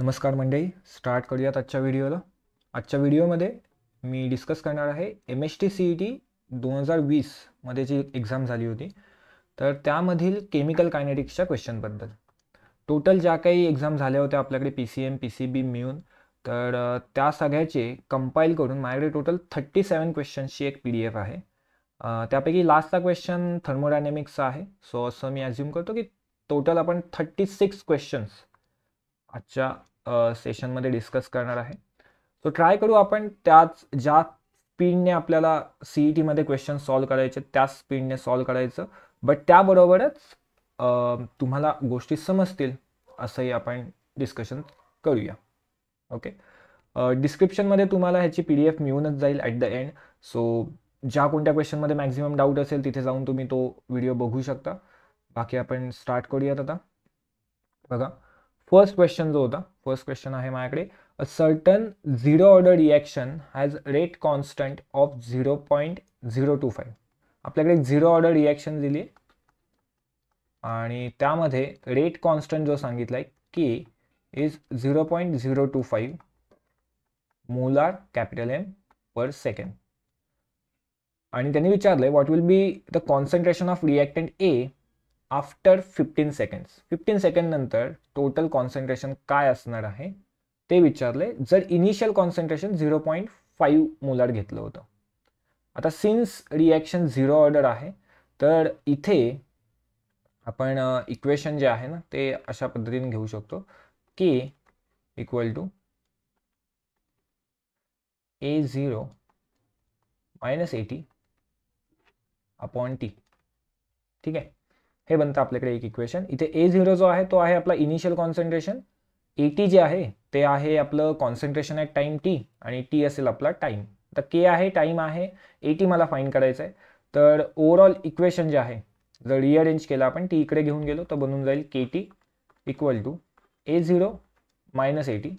नमस्कार मंडळी स्टार्ट करूयात आजच्या व्हिडिओला आजच्या व्हिडिओमध्ये मी डिस्कस करणार आहे M H T C E T दोन हजार वीसमध्ये जी एक्झाम झाली होती तर त्यामधील केमिकल कायनेटिक्सच्या क्वेश्चनबद्दल टोटल ज्या काही एक्झाम झाल्या होत्या आपल्याकडे P C M P C B मिळून तर त्या सगळ्याचे कंपाईल करून माझ्याकडे टोटल थर्टी सेवन क्वेश्चन्सची एक पी डी एफ आहे त्यापैकी लास्टचा क्वेश्चन थर्मोडायनेमिक्सचा आहे सो असं मी अज्युम करतो की टोटल आपण थर्टी सिक्स क्वेश्चन्स आजच्या सेशनमध्ये डिस्कस करणार आहे सो ट्राय करू आपण त्याच ज्या स्पीडने आपल्याला सीई टीमध्ये क्वेश्चन सॉल्व्ह करायचे त्याच स्पीडने सॉल्व्ह करायचं बट त्याबरोबरच तुम्हाला गोष्टी समजतील असंही आपण डिस्कशन करूया ओके डिस्क्रिप्शनमध्ये तुम्हाला ह्याची पी डी एफ मिळूनच जाईल ॲट द एंड सो ज्या कोणत्या क्वेश्चनमध्ये मॅक्झिमम डाऊट असेल तिथे जाऊन तुम्ही तो व्हिडिओ बघू शकता बाकी आपण स्टार्ट करूयात आता बघा फर्स्ट क्वेश्चन जो होता फर्स्ट क्वेश्चन आहे माझ्याकडे a certain zero order reaction has rate constant of zero point zero two five आपल्याकडे झिरो ऑर्डर रिॲक्शन दिली आणि त्यामध्ये रेट कॉन्स्टंट जो सांगितला आहे K is zero point zero two five molar capital M per second आणि त्यांनी विचारलं आहे will be the concentration of reactant A after fifteen seconds fifteen सेकंडनंतर टोटल कॉन्सन्ट्रेशन काय असणार आहे ते विचारले जर initial concentration zero point five molar घेतलं होतं आता सिन्स रिॲक्शन झिरो ऑर्डर आहे तर इथे आपण इक्वेशन जे आहे ना ते अशा पद्धतीने घेऊ शकतो K equal to A zero minus A T upon T ठीक आहे हे बनतं आपल्याकडे एक इक्वेशन इथे ए झिरो जो आहे तो आहे आपला इनिशियल कॉन्सन्ट्रेशन ए टी जे आहे ते आहे आपलं कॉन्सन्ट्रेशन ॲट टाईम टी आणि टी असेल आपला टाईम तर के आहे टाईम आहे ए टी मला फाईन करायचं आहे तर ओवरऑल इक्वेशन जे आहे जर रिअरेंज केलं आपण टी इकडे घेऊन गेलो तर बनून जाईल K T equal to A zero minus A T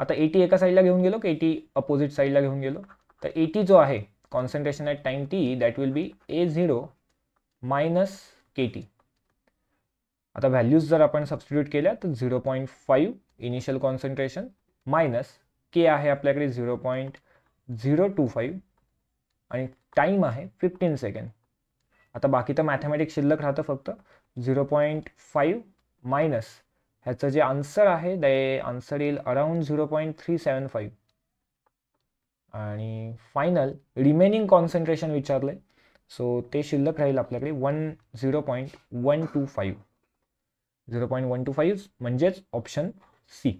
आता ए टी एका साईडला घेऊन गेलो के टी अपोजिट साईडला घेऊन गेलो तर ए टी जो आहे concentration at time T that will be A zero minus K T आता व्हॅल्यूज जर आपण सबस्टिट्यूट केल्या तर zero point five initial concentration minus K आहे आपल्याकडे zero point zero two five आणि टाईम आहे फिफ्टीन सेकंड आता बाकी तर मॅथमॅटिक्स शिल्लक राहतं फक्त झिरो पॉईंट फाईव्ह मायनस ह्याचं जे आन्सर आहे दे आन्सर येईल around zero point three seven five आणि फायनल रिमेनिंग कॉन्सन्ट्रेशन विचारलं आहे सो ते शिल्लक राहील आपल्याकडे one zero point one two five zero point one two five म्हणजेच ऑप्शन सी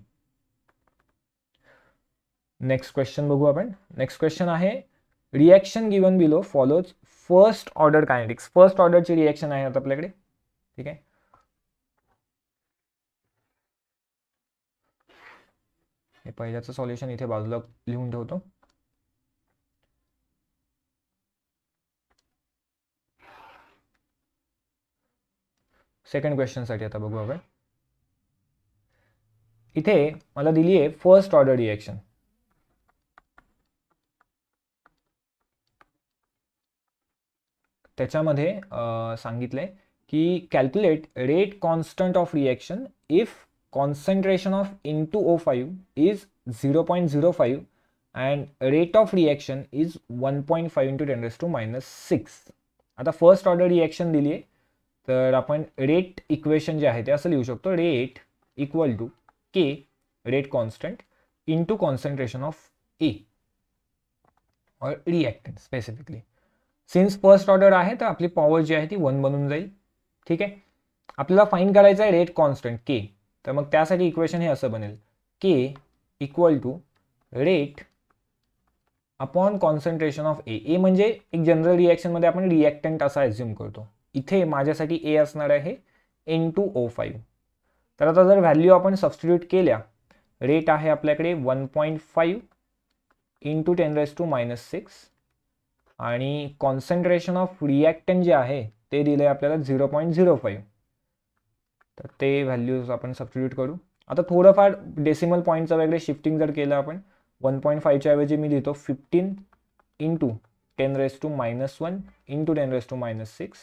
नेक्स्ट क्वेश्चन बघू आपण नेक्स्ट क्वेश्चन आहे reaction given below follows first order kinetics first ऑर्डरची रिॲक्शन आहे आता आपल्याकडे ठीक आहे हे पहिल्याचं सॉल्युशन इथे बाजूला लिहून ठेवतो सेकंड क्वेश्चनसाठी आता बघू आपण इथे मला दिली आहे फर्स्ट ऑर्डर रिएक्शन त्याच्यामध्ये सांगितले की calculate rate constant of reaction if concentration of N two O five is zero point zero five and rate of reaction is one point five into ten to minus six आता first order reaction दिली आहे तर आपण rate equation जे आहे ते असं लिहू शकतो rate equal to K rate constant to concentration of A or reactant specifically since first order आहे तर आपली पॉवर जी आहे ती वन बनून जाईल ठीक आहे आपल्याला फाईन करायचं आहे रेट कॉन्स्टंट के तर मग त्यासाठी इक्वेशन हे असं बनेल K equal to rate upon concentration of A A म्हणजे एक जनरल रिॲक्शनमध्ये आपण रिॲक्टंट असा ॲझ्युम करतो इथे माझ्यासाठी ए असणार आहे एन टू ओ फाईव्ह तर आता जर व्हॅल्यू आपण सबस्टिट्यूट केल्या रेट आहे आपल्याकडे one point five in to ten raise to minus six आणि कॉन्सन्ट्रेशन ऑफ रिॲक्टन जे आहे ते दिलं आहे आपल्याला झिरो पॉईंट झिरो फाईव्ह तर ते व्हॅल्यूज आपण सबस्टिट्यूट करू आता थोडंफार डेसिमल पॉईंटचं वगैरे शिफ्टिंग जर केलं आपण वन पॉईंट फाईव्हच्या ऐवजी मी लिहितो fifteen in to ten raise to minus one in to ten raise to minus six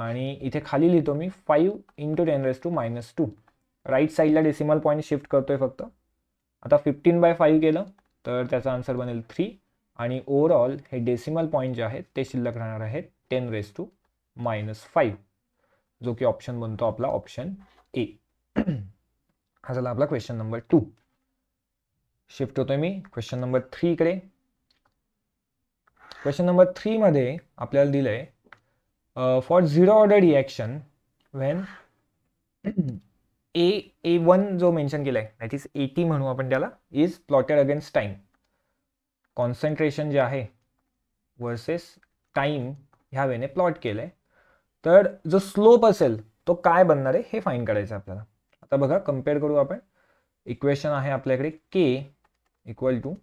आणि इथे खाली लिहितो मी five into ten raise to minus two right साईडला डेसिमल पॉईंट शिफ्ट करतोय फक्त आता फिफ्टीन बाय फाईव्ह केलं तर त्याचा आन्सर बनेल थ्री आणि ओवरऑल हे डेसिमल पॉईंट जे आहेत ते शिल्लक राहणार आहेत ten raise to minus five जो की ऑप्शन बनतो आपला ऑप्शन ए हा झाला आपला क्वेश्चन नंबर टू शिफ्ट होतोय मी क्वेश्चन नंबर थ्रीकडे क्वेश्चन नंबर थ्रीमध्ये आपल्याला दिलं आहे for for order order reaction when A A one जो मेंशन केला आहे दॅट इज एटी म्हणू आपण त्याला is plotted against time concentration जे आहे वर्सेस टाईम ह्या वेने प्लॉट केलं आहे तर जो स्लोप असेल तो काय बनणार आहे हे फाईन करायचं आपल्याला आता बघा कम्पेअर करू आपण इक्वेशन आहे आपल्याकडे K equal to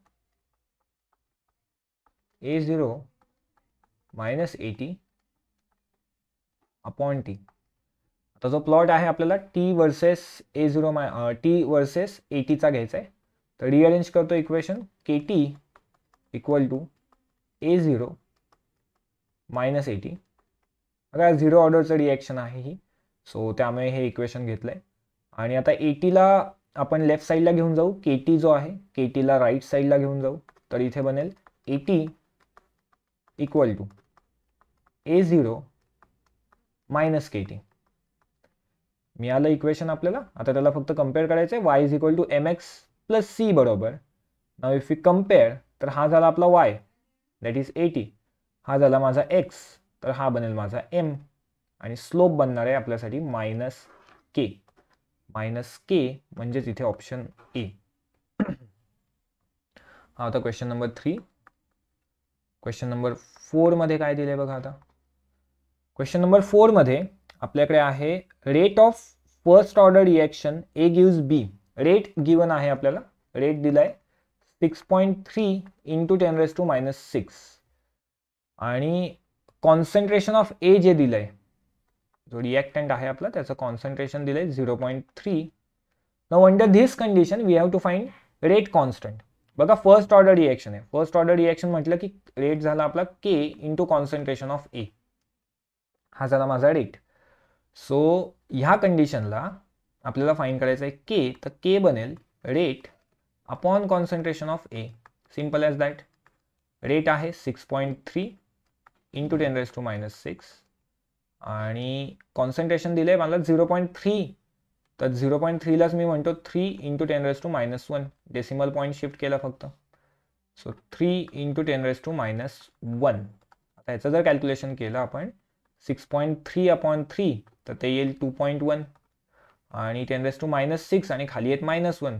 A zero minus A T upon T आता जो प्लॉट आहे आपल्याला T versus A zero my T versus A टीचा घ्यायचा आहे तर रिअरेंज करतो equation K T equal to A zero minus A T बघा झिरो ऑर्डरचं रिॲक्शन आहे ही सो त्यामुळे हे इक्वेशन घेतलं आहे आणि आता ए टीला आपण लेफ्ट साईडला घेऊन जाऊ के टी जो आहे के टीला राईट साईडला घेऊन जाऊ तर इथे बनेल A T equal to A zero minus K T मिळालं इक्वेशन आपल्याला आता त्याला फक्त कम्पेअर करायचं आहे Y is equal to M X plus C बरोबर नाव इफ यू कम्पेअर तर हा झाला आपला वाय दॅट इज टी हा झाला माझा एक्स तर हा बनेल माझा एम आणि स्लोप बनणार आहे आपल्यासाठी मायनस के मायनस के म्हणजेच इथे ऑप्शन ए हा होता question number three question number फोरमध्ये काय दिलं आहे बघा आता क्वेश्चन नंबर फोरमध्ये आपल्याकडे आहे rate of first order reaction A gives B rate given आहे आपल्याला रेट दिला आहे six point three into ten raise to minus six आणि कॉन्सन्ट्रेशन ऑफ ए जे दिलं आहे जो रिॲक्टंट आहे आपला त्याचं कॉन्सन्ट्रेशन दिलं आहे झिरो पॉईंट थ्री न under this condition we have to find rate constant बघा फर्स्ट ऑर्डर रिॲक्शन आहे फर्स्ट ऑर्डर रिॲक्शन म्हटलं की रेट झाला आपला K into concentration of A हा झाला माझा रेट सो ह्या कंडिशनला आपल्याला फाईन करायचं आहे के तर के बनेल rate upon concentration of A simple as that rate आहे six point three into ten raise to minus six आणि कॉन्सन्ट्रेशन दिलं आहे मला झिरो पॉईंट थ्री तर झिरो पॉईंट थ्रीलाच मी म्हणतो three into ten raise to minus one decimal point shift केला फक्त so three into ten raise to minus one आता याचं जर कॅल्क्युलेशन केलं आपण six point three upon three तर ते येईल टू पॉईंट वन आणि ten raise to minus six आणि खाली येत मायनस वन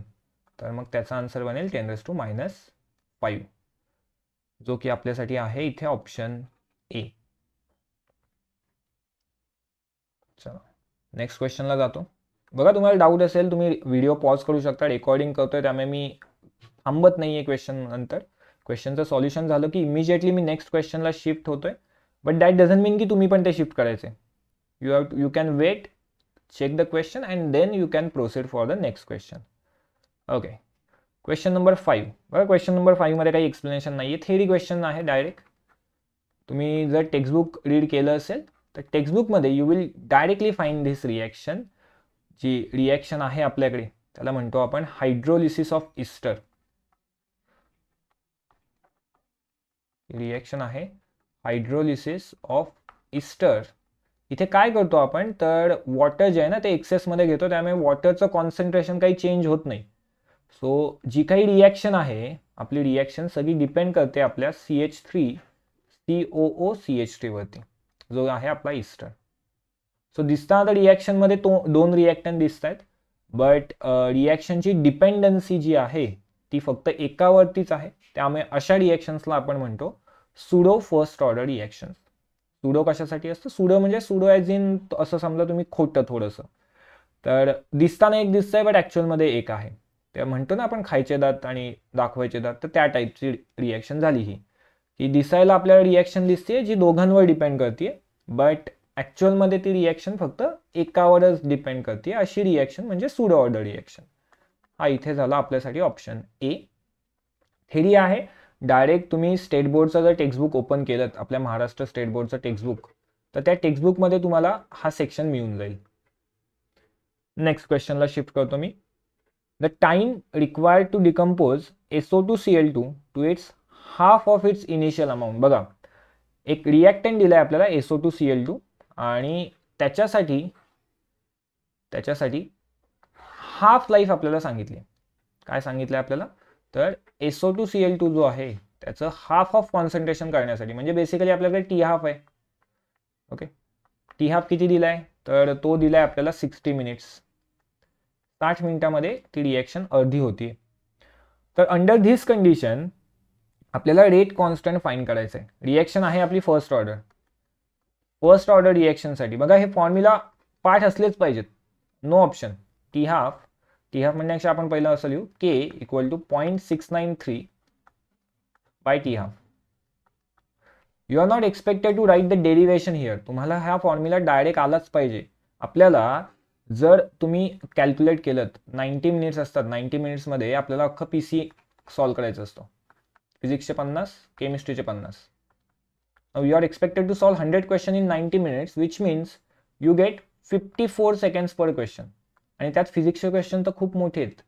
तर मग त्याचा आन्सर बनेल ten raise to minus five जो की आपल्यासाठी आहे इथे ऑप्शन ए चला नेक्स्ट क्वेश्चनला जातो बघा तुम्हाला डाऊट असेल तुम्ही व्हिडिओ पॉज करू शकता रेकॉर्डिंग करतोय त्यामुळे मी थांबत नाही आहे क्वेश्चन नंतर क्वेश्चनचं सॉल्युशन झालं की इमिजिएटली मी नेक्स्ट क्वेश्चनला शिफ्ट होतोय बट दॅट डझन मीन की तुम्ही पण ते शिफ्ट करायचे you have you can wait check the question and then you can proceed for the next question okay question number five बघा क्वेश्चन नंबर फाईव्हमध्ये काही एक्सप्लेनेशन नाही आहे थेरी क्वेश्चन आहे डायरेक्ट तुम्ही जर टेक्स्टबुक रीड केलं असेल तर टेक्स्टबुकमध्ये you will directly find this reaction जी रिॲक्शन आहे आपल्याकडे त्याला म्हणतो आपण हायड्रोलिसिस ऑफ इस्टर रिॲक्शन आहे हायड्रोलिसिस ऑफ इस्टर इथे काय करतो आपण तर वॉटर जे आहे ना ते एक्सेसमध्ये घेतो त्यामुळे वॉटरचं कॉन्सन्ट्रेशन काही चेंज होत नाही सो जी काही रिॲक्शन आहे आपली रिॲक्शन सगळी डिपेंड करते आपल्या C H three C O O C H थ्रीवरती जो आहे आपला इस्टर सो दिसता आता रिॲक्शनमध्ये तो दोन रिॲक्टन दिसत आहेत बट रिॲक्शनची डिपेंडन्सी जी आहे ती फक्त एकावरतीच आहे त्यामुळे अशा रिॲक्शन्सला आपण म्हणतो pseudo first order reaction pseudo कशासाठी असतं सुडो म्हणजे सुडो ॲज इन असं समजा तुम्ही खोटं थोडंसं तर दिसताना एक दिसतंय बट ॲक्च्युअलमध्ये एक आहे ते म्हणतो ना आपण खायचे दात आणि दाखवायचे दात तर त्या टाईपची रिॲक्शन झाली ही की दिसायला आपल्याला रिॲक्शन दिसते जी दोघांवर डिपेंड करते बट ॲक्च्युअलमध्ये ती रिॲक्शन फक्त एकावरच डिपेंड करते अशी रिॲक्शन म्हणजे सुडो ऑर्डर रिॲक्शन हा इथे झाला आपल्यासाठी ऑप्शन ए थेरी आहे डायरेक्ट तुम्ही स्टेट बोर्डचं जर टेक्स्टबुक ओपन केलं आपल्या महाराष्ट्र स्टेट बोर्डचं टेक्स्टबुक तर त्या टेक्स्टबुकमध्ये तुम्हाला हा सेक्शन मिळून जाईल नेक्स्ट क्वेश्चनला शिफ्ट करतो मी the time required to decompose SO two C L two to its half of its initial amount बघा एक रिॲक्टन दिला आहे आपल्याला SO two C L two आणि त्याच्यासाठी त्याच्यासाठी हाफ लाईफ आपल्याला सांगितली काय सांगितलं आपल्याला तर SO two C L two जो आहे त्याचं हाफ ऑफ कॉन्सन्ट्रेशन करण्यासाठी म्हणजे बेसिकली आपल्याकडे टी हाफ आहे ओके टी हाफ किती दिला आहे तर तो दिलाय आपल्याला सिक्स्टी मिनिट्स साठ मिनिटामध्ये ती रिॲक्शन अर्धी होती तर अंडर धिस कंडिशन आपल्याला रेट कॉन्स्टंट फाईन करायचं आहे रिॲक्शन आहे आपली फर्स्ट ऑर्डर फर्स्ट ऑर्डर रिॲक्शनसाठी बघा हे फॉर्म्युला पाठ असलेच पाहिजेत no option T half T half म्हणण्यापेक्षा आपण पहिलं असं लिहू K equal to point six nine three by T half you are not expected to write the derivation here तुम्हाला हा फॉर्म्युला डायरेक्ट आलाच पाहिजे आपल्याला जर तुम्ही कॅल्क्युलेट केलं नाईन्टी मिनिट्स असतात नाईन्टी मिनिट्समध्ये आपल्याला अख्खं पी सी सॉल्व्ह करायचं असतो फिजिक्सचे पन्नास केमिस्ट्रीचे पन्नास you are expected to solve hundred question in ninety minutes which means you get fifty four seconds per question आणि त्यात फिजिक्सचे क्वेश्चन तर खूप मोठे आहेत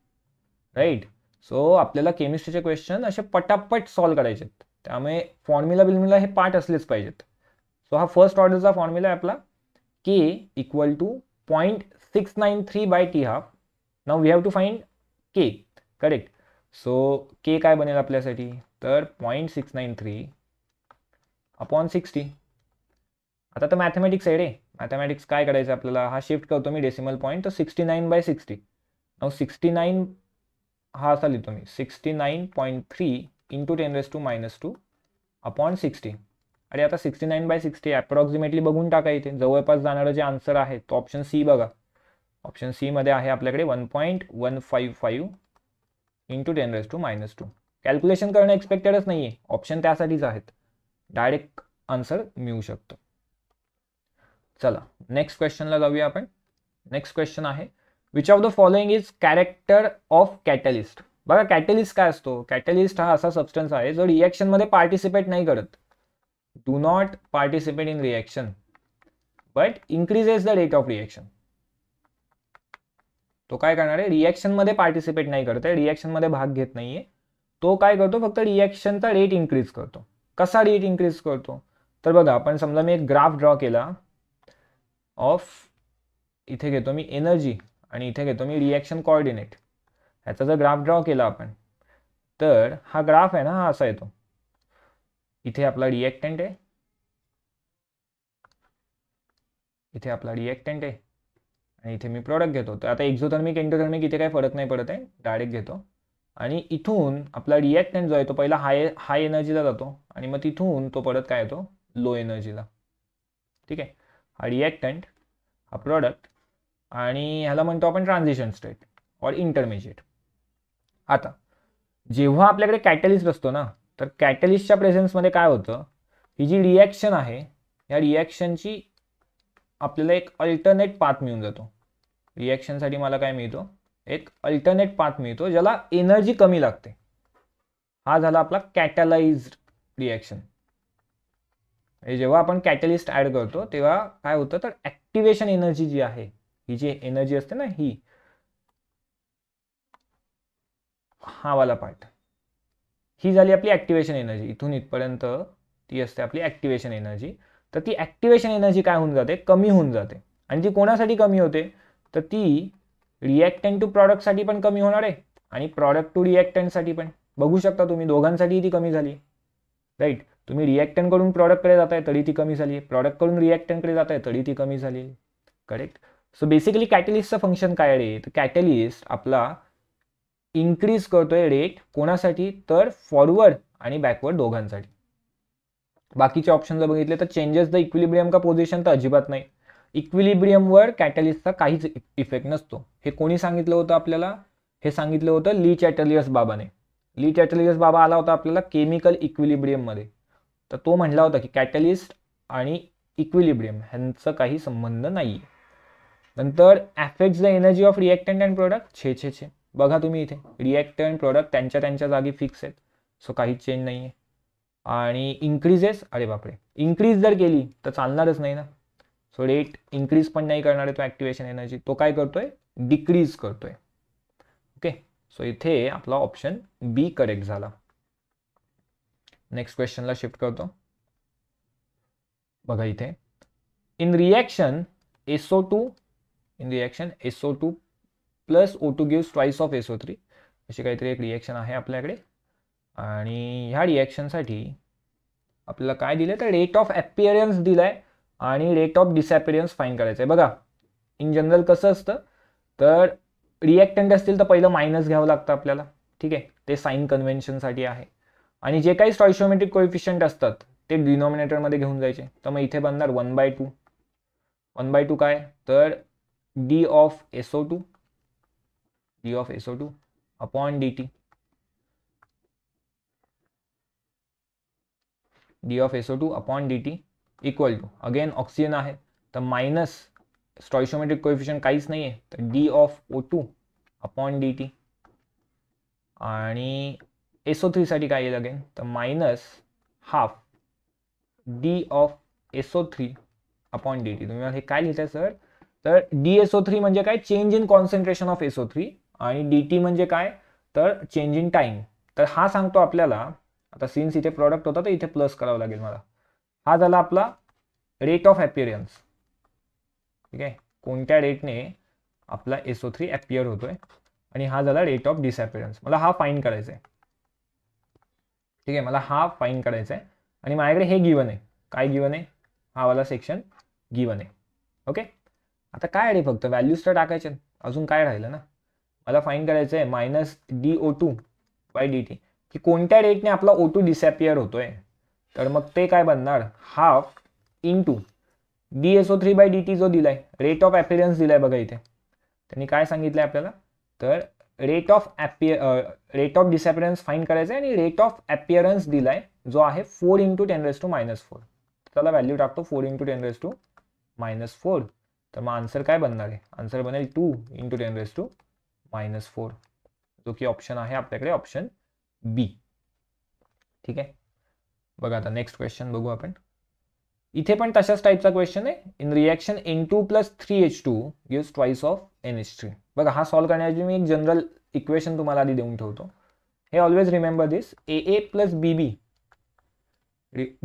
राईट सो आपल्याला केमिस्ट्रीचे क्वेश्चन असे पटापट सॉल्व्ह करायचे आहेत त्यामुळे फॉर्म्युला बिल्म्युला हे पार्ट असलेच पाहिजेत सो हा फर्स्ट ऑर्डरचा फॉर्म्युला आहे आपला K equal to point six nine three by T half now we have to find K correct so K काय बनेल आपल्यासाठी तर point six nine three upon sixty आता तर मॅथमॅटिक्स आहे रे मॅथमॅटिक्स काय करायचं आपल्याला हा शिफ्ट करतो मी डेसिमल पॉईंट तर सिक्स्टी नाईन बाय सिक्स्टी नऊ सिक्स्टी नाईन हा असा लिहितो मी sixty nine point three into ten raise to minus two upon sixty अरे आता sixty nine by sixty approximately बघून टाका इथे जवळपास जाणारं जे आन्सर आहे तो ऑप्शन सी बघा ऑप्शन सीमध्ये आहे आपल्याकडे one point one five five into ten raise to minus two calculation करणं एक्सपेक्टेडच नाही आहे ऑप्शन त्यासाठीच आहेत डायरेक्ट आन्सर मिळू शकतो चला नेक्स्ट क्वेश्चनला जाऊया आपण नेक्स्ट क्वेश्चन आहे which of the following is character of catalyst बघा कॅटलिस्ट काय असतो कॅटलिस्ट हा असा सबस्टन्स आहे जो मध्ये पार्टिसिपेट नाही करत do not participate in reaction but increases the rate of reaction तो काय करणार आहे मध्ये पार्टिसिपेट नाही करत आहे रिॲक्शनमध्ये भाग घेत नाहीये तो काय करतो फक्त रिएक्शनचा रेट इन्क्रीज करतो कसा रेट इन्क्रीज करतो तर बघा आपण समजा मी एक ग्राफ ड्रॉ केला ऑफ इथे घेतो मी एनर्जी आणि इथे घेतो मी रिॲक्शन कॉर्डिनेट ह्याचा जर ग्राफ ड्रॉ केला आपण तर हा ग्राफ आहे ना हा असा येतो इथे आपला रिॲक्टंट आहे इथे आपला रिॲक्टंट आहे आणि इथे मी प्रॉडक्ट घेतो तर आता एक्झोथर्मिक एंटोथर्मिक इथे काय फरक नाही पडत आहे डायरेक्ट घेतो आणि इथून आपला रिॲक्टंट जो आहे तो पहिला हाय हाय एनर्जीला जातो आणि मग तिथून तो परत काय येतो लो एनर्जीला ठीक आहे हा रिएक्टंट हा प्रॉडक्ट आणि ह्याला म्हणतो आपण ट्रान्झिशन स्टेट ऑर इंटरमिजिएट आता जेव्हा आपल्याकडे कॅटलिस्ट असतो ना तर कॅटलिस्टच्या प्रेझेन्समध्ये काय होतं ही जी रिॲक्शन आहे या रिॲक्शनची आपल्याला एक अल्टरनेट पाथ मिळून जातो रिॲक्शनसाठी मला काय मिळतो एक अल्टरनेट पाथ मिळतो ज्याला एनर्जी कमी लागते हा झाला आपला कॅटलाइज्ड रिॲक्शन म्हणजे जेव्हा आपण कॅटलिस्ट ऍड करतो तेव्हा काय होतं तर ऍक्टिवेशन एनर्जी जी आहे ही जी एनर्जी असते ना ही हा वाला पार्ट ही झाली आपली ऍक्टिवेशन एनर्जी इथून इथपर्यंत ती असते आपली ऍक्टिवेशन एनर्जी तर ती ऍक्टिवेशन एनर्जी काय होऊन जाते कमी होऊन जाते आणि ती कोणासाठी कमी होते तर ती रिॲक्टेंट टू प्रॉडक्टसाठी पण कमी होणार आहे आणि प्रॉडक्ट टू रिॲक्टेंटसाठी पण बघू शकता तुम्ही दोघांसाठी ती कमी झाली राईट तुम्ही रिॲक्टनकडून प्रॉडक्टकडे जाताय तरी ती कमी झाली आहे प्रॉडक्टकडून रिॲक्टनकडे जाताय तरी ती कमी झाली करेक्ट सो बेसिकली कॅटलिस्टचं फंक्शन काय रे तर कॅटलिस्ट आपला इन्क्रीज करतोय रेट कोणासाठी तर फॉरवर्ड आणि बॅकवर्ड दोघांसाठी बाकीचे ऑप्शन जर बघितले तर चेंजेस द इक्विलिब्रियम का पोझिशन तर अजिबात नाही इक्विलिब्रियमवर कॅटलिस्टचा काहीच इफेक्ट नसतो हे कोणी सांगितलं होतं आपल्याला हे सांगितलं होतं ली चॅटलियस बाबाने ली कॅटलिस्ट बाबा आला होता आपल्याला केमिकल इक्विलिब्रियममध्ये तर तो म्हणला होता की कॅटलिस्ट आणि इक्विलिब्रियम ह्यांचं काही संबंध नाही नंतर affects the energy of reactant and product छे छे छे बघा तुम्ही इथे रिॲक्टंट प्रोडक्ट त्यांच्या त्यांच्या जागी फिक्स आहेत सो काही चेंज नाही आहे आणि इन्क्रीजेस अरे बापरे इन्क्रीज जर केली तर चालणारच नाही ना सो रेट इन्क्रीज पण नाही करणार आहे तो ॲक्टिवेशन एनर्जी तो काय करतोय डिक्रीज करतोय सो इथे आपला ऑप्शन बी करेक्ट झाला नेक्स्ट क्वेश्चनला शिफ्ट करतो बघा इथे in reaction SO two in reaction SO two plus O two gives twice of SO three अशी काहीतरी एक रिॲक्शन आहे आपल्याकडे आणि ह्या रिॲक्शनसाठी आपल्याला काय दिलं तर रेट ऑफ ॲपिअरन्स दिला आहे आणि रेट ऑफ डिसॲपिअरन्स फाईन करायचं आहे बघा इन जनरल कसं असतं तर रिएक्टंट असतील तर पहिलं मायनस घ्यावं लागतं आपल्याला ठीक आहे ते साईन कन्व्हेन्शनसाठी आहे आणि जे काही स्टॉइशोमेट्रिक कोइफिशियंट असतात ते डिनॉमिनेटरमध्ये घेऊन जायचे तर मग इथे बनणार one by two one by two काय तर D of SO two D of SO two upon D T D of SO two upon D T equal to again oxygen आहे तर मायनस स्टॉइशोमेट्रिक कोएफिशियंट काहीच नाही आहे तर D of O two upon D T आणि SO थ्रीसाठी काय येईल अगेन तर minus half D of SO three upon D T तुम्ही हे काय लिहिताय सर तर डी एसओ थ्री म्हणजे काय change in concentration of SO three आणि डी टी म्हणजे काय तर चेंज इन टाईम तर हा सांगतो आपल्याला आता सीन्स इथे प्रॉडक्ट होता तर इथे प्लस करावं लागेल मला हा झाला आपला रेट ऑफ अपिअरन्स ठीक आहे कोणत्या डेटने आपला एसओ थ्री ॲपियर होतोय आणि हा झाला डेट ऑफ डिसअपिअरन्स मला हा फाईन करायचा आहे ठीक आहे मला हा फाईन करायचा आहे आणि माझ्याकडे हे गिवन आहे काय गिवन आहे हा वाला सेक्शन गिवन आहे ओके आता काय आहे फक्त व्हॅल्यूज तर टाकायचे अजून काय राहिलं ना मला फाईन करायचं आहे minus D O two by D T की कोणत्या डेटने आपला ओ टू डिसॅपियर होतोय तर मग ते काय बनणार half into D SO three by D T जो दिलाय रेट ऑफ ॲपिअरन्स दिलाय बघा इथे त्यांनी काय सांगितलंय आपल्याला तर rate of appear rate of disappearance fine करायचं आहे आणि रेट ऑफ ॲपिअरन्स दिलाय जो आहे four into ten raise to minus four चला वैल्यू टाकतो four into ten raise to minus four तो मैं आंसर का बनना है आंसर बने two into ten raise to minus four जो कि ऑप्शन है अपने क्या ऑप्शन बी ठीक है बता नेक्स्ट क्वेश्चन बढ़ू अपन इथे पण तशाच टाईपचा क्वेश्चन आहे in reaction N two plus three H two gives twice of N H three बघा हा सॉल्व्ह करण्याची मी एक जनरल इक्वेशन तुम्हाला आधी देऊन ठेवतो हे always remember this A A plus B B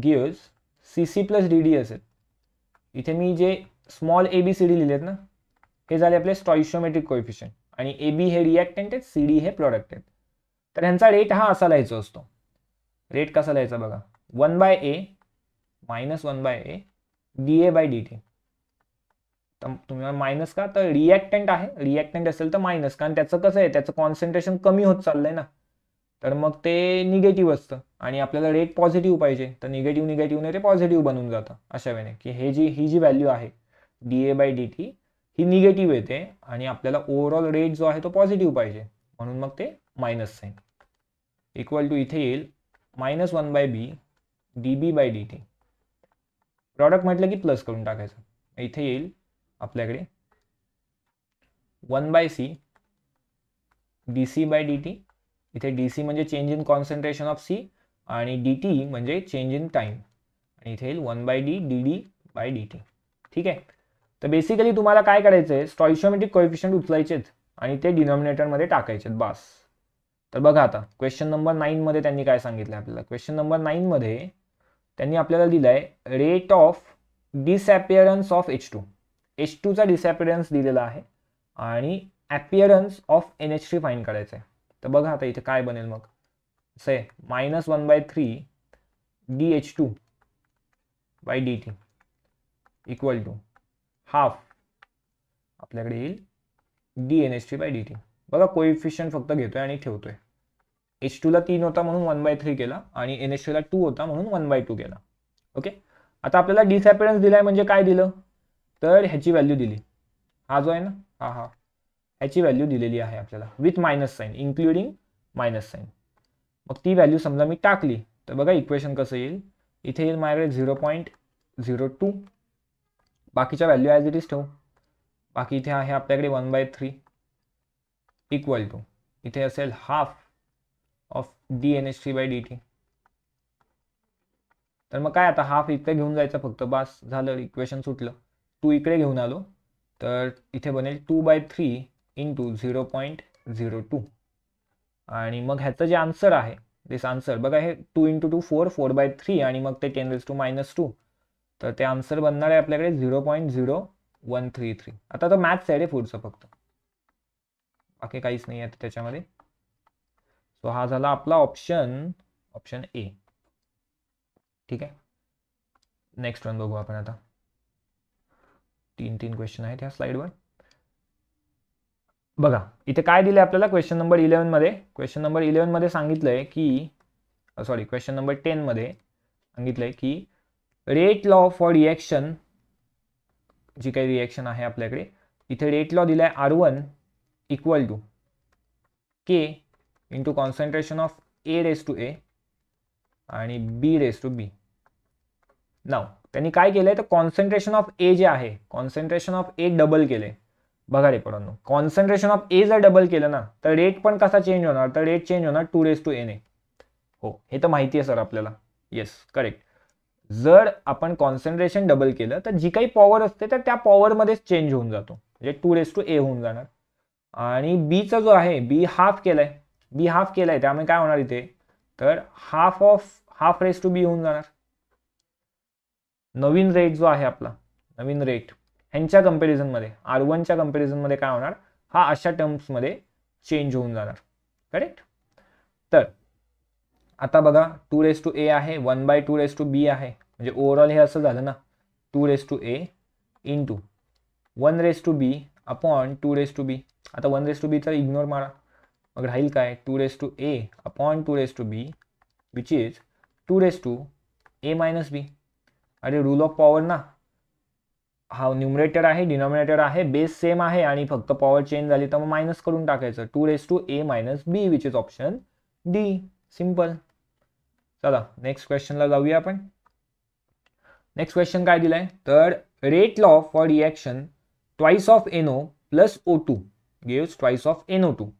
gives C C plus D D असेल इथे मी जे small A B C D लिहिलेत ना हे झाले आपले स्टॉइशोमेट्रिक कोएफिशिएंट आणि ए बी हे रिॲक्टेंट आहेत सी डी हे प्रोडक्ट आहेत तर ह्यांचा रेट हा असा लिहायचा असतो रेट कसा लिहायचा बघा one by A minus one by A D A by D T तर तुम्ही मायनस का तर रिॲक्टंट आहे रिॲक्टंट असेल तर मायनस कारण त्याचं कसं आहे त्याचं कॉन्सन्ट्रेशन कमी होत चाललंय ना तर मग ते निगेटिव्ह असतं आणि आपल्याला रेट पॉझिटिव्ह पाहिजे तर निगेटिव्ह निगेटिव्ह नाही ते पॉझिटिव्ह बनून जातं अशा वेळेने की हे जी ही जी व्हॅल्यू आहे D A by D T ही निगेटिव्ह येते आणि आपल्याला ओव्हरऑल रेट जो आहे तो पॉझिटिव्ह पाहिजे म्हणून मग ते मायनस साईन इक्वल टू इथे येईल minus one by B D B by D T product म्हटलं की प्लस करून टाकायचं इथे येईल आपल्याकडे one by C D C by D T इथे डी सी म्हणजे change in concentration of C आणि डी टी म्हणजे चेंज इन टाइम आणि इथे येईल one by D D D by D T ठीक आहे तर बेसिकली तुम्हाला काय करायचं आहे स्टॉइशोमेटिक कोएफिशियंट उचलायचेत आणि ते डिनॉमिनेटरमध्ये टाकायचेत बास तर बघा आता क्वेश्चन नंबर नाईनमध्ये त्यांनी काय सांगितलं आपल्याला क्वेश्चन नंबर नाईनमध्ये त्यांनी आपल्याला दिला आहे rate of disappearance of H two H टूचा डिसॲपिअरन्स दिलेला आहे आणि appearance of N H three fine करायचं आहे तर बघा आता इथे काय बनेल मग say minus one by three D H two by D T equal to half आपल्याकडे येईल D N H three by D T बघा कोइफिशियंट फक्त घेतो आहे आणि ठेवतो आहे एच टूला तीन होता म्हणून वन बाय थ्री केला आणि एन एच टूला टू होता म्हणून वन बाय टू केला ओके आता आपल्याला डिसॅपिरन्स दिलाय म्हणजे काय दिलं तर ह्याची व्हॅल्यू दिली हा जो आहे ना हा हा ह्याची व्हॅल्यू दिलेली आहे आपल्याला with minus sign including minus sign मग ती व्हॅल्यू समजा मी टाकली तर बघा इक्वेशन कसं येईल इथे येईल माझ्याकडे झिरो पॉईंट झिरो टू बाकीच्या व्हॅल्यू ॲज इट इज ठेवू बाकी इथे आहे आपल्याकडे one by three equal to इथे असेल half of D N S T by D T तर मग काय आता हाफ इकडे घेऊन जायचं फक्त बास झालं इक्वेशन सुटलं टू इकडे घेऊन आलो तर इथे बनेल two by three into zero point zero two आणि मग ह्याचं जे आन्सर आहे दिस आन्सर बघा हे two into two four four by three आणि मग ते ten raise to minus two तर ते आन्सर बनणार आहे आपल्याकडे zero point zero one three three आता तो मॅथ्स आहे रे पुढचं फक्त बाकी काहीच नाही आहे त्याच्यामध्ये सो हा झाला आपला ऑप्शन ऑप्शन ए ठीक आहे नेक्स्ट वन बघू आपण आता तीन तीन क्वेश्चन आहेत ह्या स्लाइडवर बघा इथे काय दिले आपल्याला क्वेश्चन नंबर इलेवनमध्ये मध्ये क्वेश्चन नंबर इलेवनमध्ये मध्ये सांगितलंय की सॉरी क्वेश्चन नंबर टेनमध्ये मध्ये सांगितलंय की रेट लॉ फॉर रिएक्शन जी काही रिएक्शन आहे आपल्याकडे इथे रेट लॉ दिलाय R one equal to K into concentration of A raise to A आणि बी रेस टू बी नाव त्यांनी काय केलंय तर कॉन्सन्ट्रेशन ऑफ ए जे आहे कॉन्सन्ट्रेशन ऑफ ए डबल केले बघा रे पडांनो कॉन्सन्ट्रेशन ऑफ ए जर डबल केलं ना तर रेट पण कसा चेंज होणार तर रेट चेंज होणार टू रेस टू ए ने हो हे तर माहिती आहे सर आपल्याला येस करेक्ट जर आपण कॉन्सन्ट्रेशन डबल केलं तर जी काही पॉवर असते तर त्या पॉवरमध्येच चेंज होऊन जातो म्हणजे टू रेस टू ए होऊन जाणार आणि बीचा जो आहे बी हाफ केलाय बी हाफ केला आहे त्यामुळे काय होणार इथे तर half of half raise to B होऊन जाणार नवीन रेट जो आहे आपला नवीन रेट ह्यांच्या कम्पॅरिझनमध्ये आर वनच्या कम्पॅरिझनमध्ये काय होणार हा अशा टर्म्समध्ये चेंज होऊन जाणार करेक्ट तर आता बघा टू रेस टू ए आहे one by two raise to B आहे म्हणजे ओव्हरऑल हे असं झालं ना two raise to A into one raise to B upon two raise to B आता वन रेस टू बी तर इग्नोर मारा मग राहील काय two raise to A upon two raise to B which is two raise to A minus B अरे rule of power ना हा numerator आहे डिनॉमिनेटर आहे बेस सेम आहे आणि फक्त पॉवर चेंज झाली तर मग मायनस करून टाकायचं two raise to A minus B which is option D simple चला नेक्स्ट क्वेश्चनला जाऊया आपण नेक्स्ट क्वेश्चन काय दिलाय तर rate law for reaction twice of NO plus O two gives twice of NO two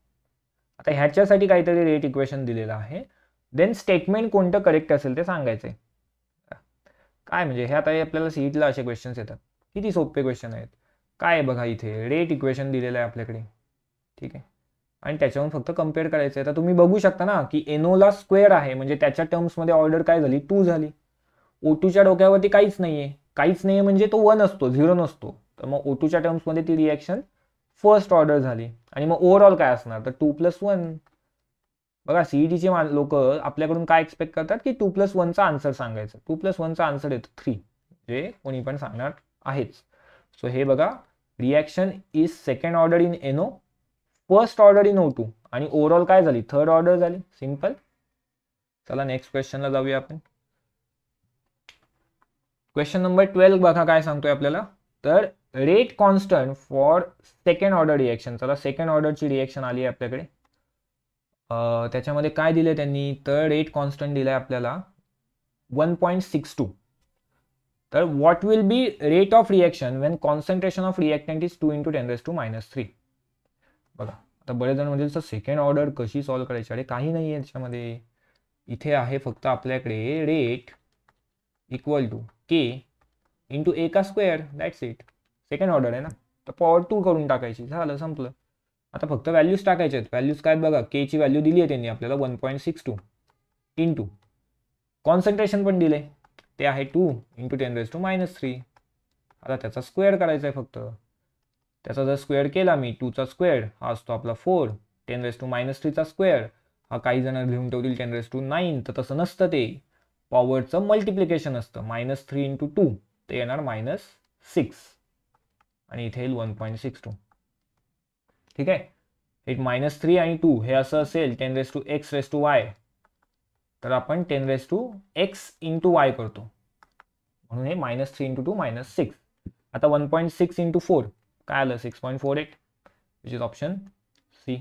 आता ह्याच्यासाठी काहीतरी रेट इक्वेशन दिलेलं आहे देन स्टेटमेंट कोणतं करेक्ट असेल ते सांगायचंय काय म्हणजे हे आता आपल्याला सीईटला असे क्वेश्चन्स येतात किती सोपे क्वेश्चन आहेत काय बघा इथे रेट इक्वेशन दिलेलं आहे आपल्याकडे ठीक आहे आणि त्याच्यावरून फक्त कम्पेअर करायचं आहे तर तुम्ही बघू शकता ना की एनोला स्क्वेअर आहे म्हणजे त्याच्या टर्म्समध्ये ऑर्डर काय झाली टू झाली ओ टूच्या डोक्यावरती काहीच नाही आहे काहीच नाही म्हणजे तो वन असतो झिरो नसतो तर मग ओ टूच्या टर्म्समध्ये ती रिॲक्शन फर्स्ट ऑर्डर झाली आणि मग ओव्हरऑल काय असणार तर टू प्लस वन बघा सीईटीचे e लोक आपल्याकडून काय एक्सपेक्ट करतात की टू प्लस वनचा आन्सर सांगायचं टू प्लस वनचा आन्सर येतो थ्री जे कोणी पण सांगणार आहेच सो हे बघा reaction is second order in NO first order in O two आणि ओव्हरऑल काय झाली थर्ड ऑर्डर झाली सिम्पल चला नेक्स्ट क्वेश्चनला जाऊया आपण क्वेश्चन नंबर ट्वेल्व बघा काय सांगतोय आपल्याला तर rate constant for second order reaction चला सेकंड ऑर्डरची रिएक्शन आली आहे आपल्याकडे त्याच्यामध्ये काय दिले त्यांनी तर रेट कॉन्स्टंट दिला आहे आपल्याला वन पॉईंट सिक्स टू तर what will be rate of reaction when concentration of reactant is two into ten raise to minus three बघा आता बरेच जण म्हणजे सेकंड ऑर्डर कशी सॉल्व्ह करायची अरे काही नाही आहे त्याच्यामध्ये इथे आहे फक्त आपल्याकडे rate equal to K into A का square that's it second order आहे ना तर पॉवर टू करून टाकायची झालं संपलं आता फक्त व्हॅल्यूज टाकायचे आहेत व्हॅल्यूज काय बघा ची व्हॅल्यू दिली आहे त्यांनी आपल्याला one point six two two concentration पण दिले ते आहे two into ten raise to minus three आता त्याचा स्क्वेअर करायचा आहे फक्त त्याचा जर स्क्वेअर केला मी टूचा स्क्वेअर हा असतो आपला four ten raise to minus थ्रीचा स्क्वेअर हा काही जण लिहून ठेवतील टेन रेस टू नाईन तर तसं नसतं ते पॉवरचं मल्टिप्लिकेशन असतं मायनस थ्री इंटू टू ते येणार मायनस सिक्स आणि इथे येईल वन पॉईंट सिक्स टू ठीक आहे इट मायनस थ्री आणि टू हे असं असेल ten raise to X raise to Y तर आपण ten raise to X into Y करतो म्हणून हे minus three into two minus six आता one point six into four काय आलं six point four eight which is option C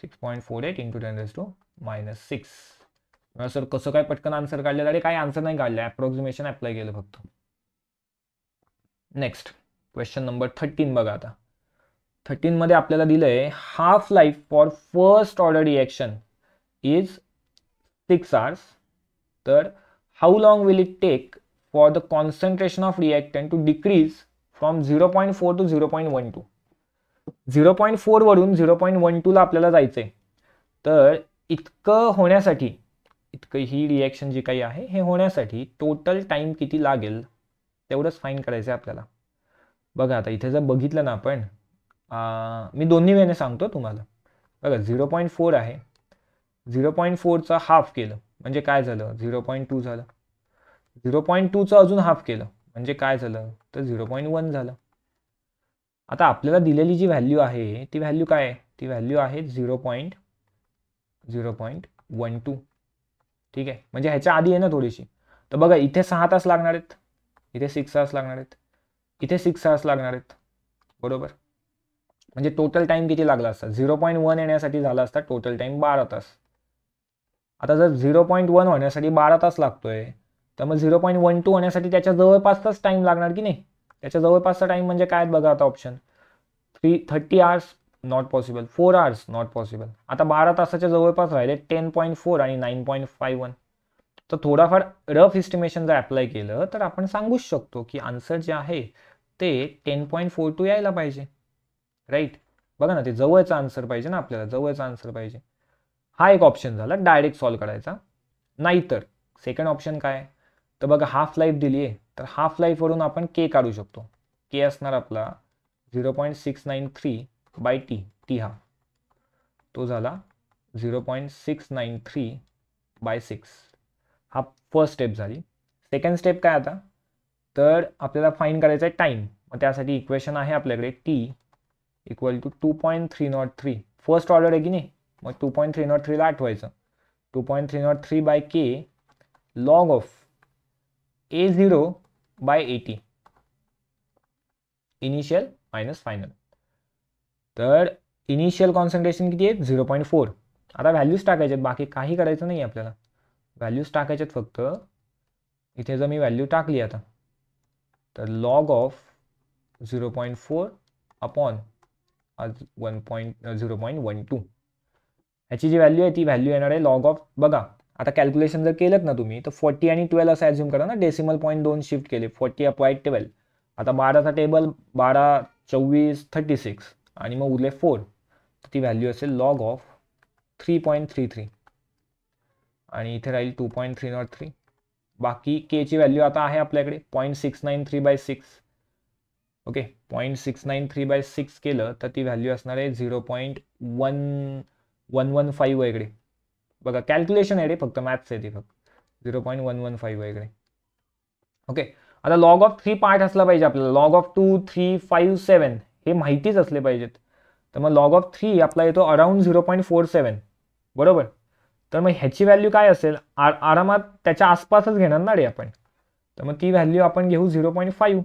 six point four eight into ten raise to minus six sir कसं काय पटकन answer काढलेलं अरे काय answer नाही काढलं अप्रॉक्सिमेशन अप्लाय केलं फक्त नेक्स्ट क्वेश्चन नंबर थर्टीन बघा आता थर्टीनमध्ये आपल्याला दिलं आहे half life for first order reaction is six hours तर how long will it take for the concentration of reactant to decrease from zero point four to zero point one to zero point फोरवरून zero point one टूला आपल्याला जायचं आहे तर इतकं होण्यासाठी इतकं ही रिॲक्शन जी काही आहे हे होण्यासाठी टोटल टाईम किती लागेल तेवढंच फाईन करायचं आहे आपल्याला बघा आता इथे जर बघितलं ना आपण मी दोन्ही वेळेने सांगतो तुम्हाला बघा झिरो पॉईंट फोर आहे झिरो पॉईंट फोरचं हाफ केलं म्हणजे काय झालं झिरो पॉईंट टू झालं झिरो पॉईंट टूचं अजून हाफ केलं म्हणजे काय झालं तर झिरो पॉईंट वन झालं आता आपल्याला दिलेली जी व्हॅल्यू आहे ती व्हॅल्यू काय आहे ती व्हॅल्यू आहे zero point zero point one two ठीक आहे म्हणजे ह्याच्या आधी आहे ना थोडीशी तर बघा इथे सहा तास लागणार आहेत इथे सिक्स आवर्स लागणार आहेत इथे सिक्स आवर्स लागणार आहेत बरोबर म्हणजे टोटल टाईम किती लागला असता झिरो पॉईंट वन येण्यासाठी झाला असता टोटल टाईम बारा तास आता जर झिरो पॉईंट वन होण्यासाठी बारा तास लागतोय तर मग झिरो पॉईंट वन टू होण्यासाठी त्याच्या जवळपासचाच टाईम लागणार की नाही त्याच्या जवळपासचा टाईम म्हणजे काय बघा आता option three thirty hours not possible four hours not possible आता बारा तासाच्या जवळपास राहिले टेन पॉईंट फोर आणि नाईन पॉईंट फाय वन तर थोडाफार रफ इस्टिमेशन जर अप्लाय केलं तर आपण सांगूच शकतो की आन्सर जे आहे ते टेन पॉईंट फोर टू यायला पाहिजे राईट बघा ना ते जवळचा आन्सर पाहिजे ना आपल्याला जवळचा आन्सर पाहिजे हा एक ऑप्शन झाला डायरेक्ट सॉल्व्ह करायचा नाहीतर सेकंड ऑप्शन काय तर बघा हाफ लाईफ दिली आहे तर हाफ लाईफवरून आपण के काढू शकतो के असणार आपला zero point six nine three by T T हा तो झाला zero point six nine three by six हा फर्स्ट स्टेप झाली सेकंड स्टेप काय आता तर आपल्याला फाईन करायचं आहे टाईम मग त्यासाठी इक्वेशन आहे आपल्याकडे T equal to two point three not three first order आहे की नाही मग टू पॉईंट थ्री नॉट थ्रीला आठवायचं two point three not three by K log of A zero by AT initial minus final तर initial concentration किती आहे zero point four आता व्हॅल्यूज टाकायचे बाकी काही करायचं नाही आपल्याला व्हॅल्यूज टाकायच्यात फक्त इथे जर मी व्हॅल्यू टाकली आता तर log of zero point four upon आज one point zero point one two ह्याची जी व्हॅल्यू आहे ती व्हॅल्यू येणार आहे लॉग ऑफ बघा आता कॅल्क्युलेशन जर केलं ना तुम्ही तर फोर्टी आणि ट्वेल्व असं ॲज्युम करा ना डेसिमल पॉईंट दोन शिफ्ट केले फोर्टी अपॉईट ट्वेल्व आता बाराचा टेबल बारा चोवीस थर्टी सिक्स आणि मग उरले फोर तर ती व्हॅल्यू असेल log of three point three three आणि इथे राहील two point three not three बाकी केची व्हॅल्यू आता आहे आपल्याकडे point six nine three by six okay point six nine three by six केलं तर ती व्हॅल्यू असणार आहे zero point one one one five वगैरे बघा कॅल्क्युलेशन आहे रे फक्त मॅथ्स आहे ती फक्त zero point one one five वगैरे ओके आता लॉग ऑफ थ्री पार्ट असला पाहिजे आपल्याला log of two three five seven हे माहितीच असले पाहिजेत तर मग लॉग ऑफ थ्री आपला येतो around zero point four seven बरोबर तर मग ह्याची व्हॅल्यू काय असेल आर आरामात त्याच्या आसपासच घेणार ना रे आपण तर मग ती व्हॅल्यू आपण घेऊ झिरो पॉईंट फाईव्ह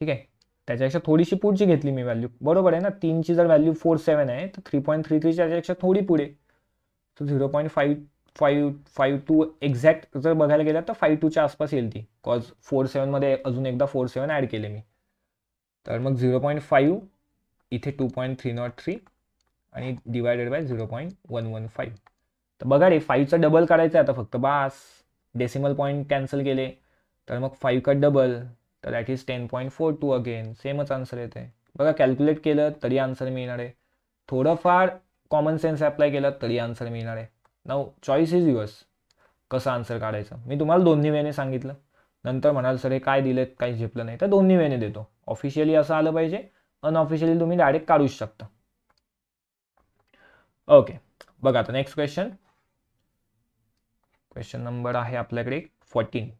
ठीक आहे त्याच्यापेक्षा थोडीशी पुढची घेतली मी व्हॅल्यू बरोबर आहे ना तीनची जर व्हॅल्यू फोर सेवन आहे तर थ्री पॉईंट थ्री थ्री त्याच्यापेक्षा थोडी पुढे तर zero point five five five two exact जर बघायला गेलं तर फाईव्ह टूच्या आसपास येईल ती कॉज फोर सेवनमध्ये अजून एकदा फोर सेवन ॲड केले मी तर मग झिरो पॉईंट फाईव्ह इथे two point three not three आणि divided by zero point one one five तर बघा रे फाईव्हचा डबल करायचा आहे आता फक्त बास डेसिमल पॉईंट कॅन्सल केले तर मग फाईव्ह का डबल तर that is ten point four two again सेमच आन्सर येते बघा कॅल्क्युलेट केलं तरी आन्सर मिळणार आहे थोडंफार कॉमन सेन्स अप्लाय केलं तरी आन्सर मिळणार आहे नाव चॉईस इज युअर्स कसं आन्सर काढायचं मी तुम्हाला दोन्ही वेने सांगितलं नंतर म्हणाल सर हे काय दिलेत काही झेपलं नाही तर दोन्ही वेने देतो ऑफिशियली असं आलं पाहिजे अनऑफिशियली तुम्ही डायरेक्ट काढूच शकता ओके बघा आता नेक्स्ट क्वेश्चन क्वेश्चन नंबर आहे आपल्याकडे फोर्टीन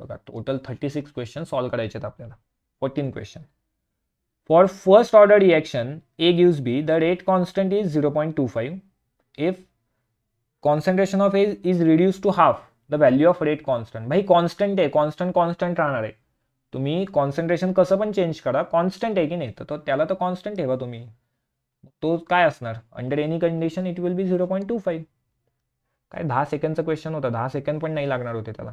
बघा total thirty six question solve करायचे आहेत आपल्याला fourteen question for first order reaction A gives B the rate constant is zero point two five if concentration of A is reduce to half the value of rate constant भाई constant आहे constant constant राहणार आहे तुम्ही concentration कसं पण change करा constant आहे की नाही तर त्याला तर कॉन्स्टंट ठेवा तुम्ही तो काय असणार under any condition it will be zero point two five काय दहा सेकंडचा क्वेश्चन होता दहा सेकंड पण नाही लागणार होते त्याला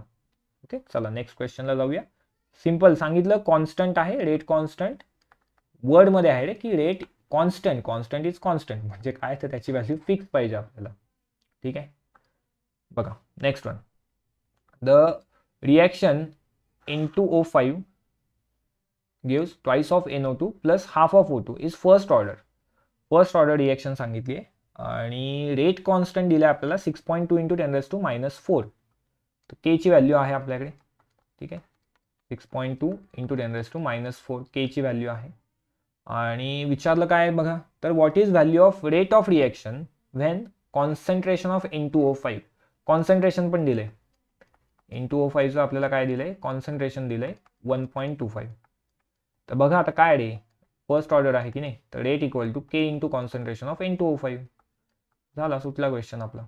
ओके चला नेक्स्ट क्वेश्चनला जाऊया सिम्पल सांगितलं कॉन्स्टंट आहे रेट कॉन्स्टंट वर्डमध्ये आहे रे की rate constant constant is constant म्हणजे काय तर त्याची व्हॅल्यू फिक्स पाहिजे आपल्याला ठीक आहे बघा next one the reaction N two O five gives twice of N O two plus half of O two is first order first order reaction सांगितली आहे आणि रेट कॉन्स्टंट दिला आहे आपल्याला six point two into ten raise to minus four तर केची value आहे आपल्याकडे ठीक आहे six point two into ten raise to minus four केची व्हॅल्यू आहे आणि विचारलं काय आहे बघा तर what is value of rate of reaction when concentration of N two O five concentration पण दिलं आहे इन टू ओ फाईव्हचं आपल्याला काय दिलं आहे कॉन्सन्ट्रेशन दिलं आहे वन पॉईंट टू फाईव्ह तर बघा आता काय रे फर्स्ट ऑर्डर आहे की नाही तर rate equal to K in into concentration of N two O five झाला सुटला क्वेश्चन आपला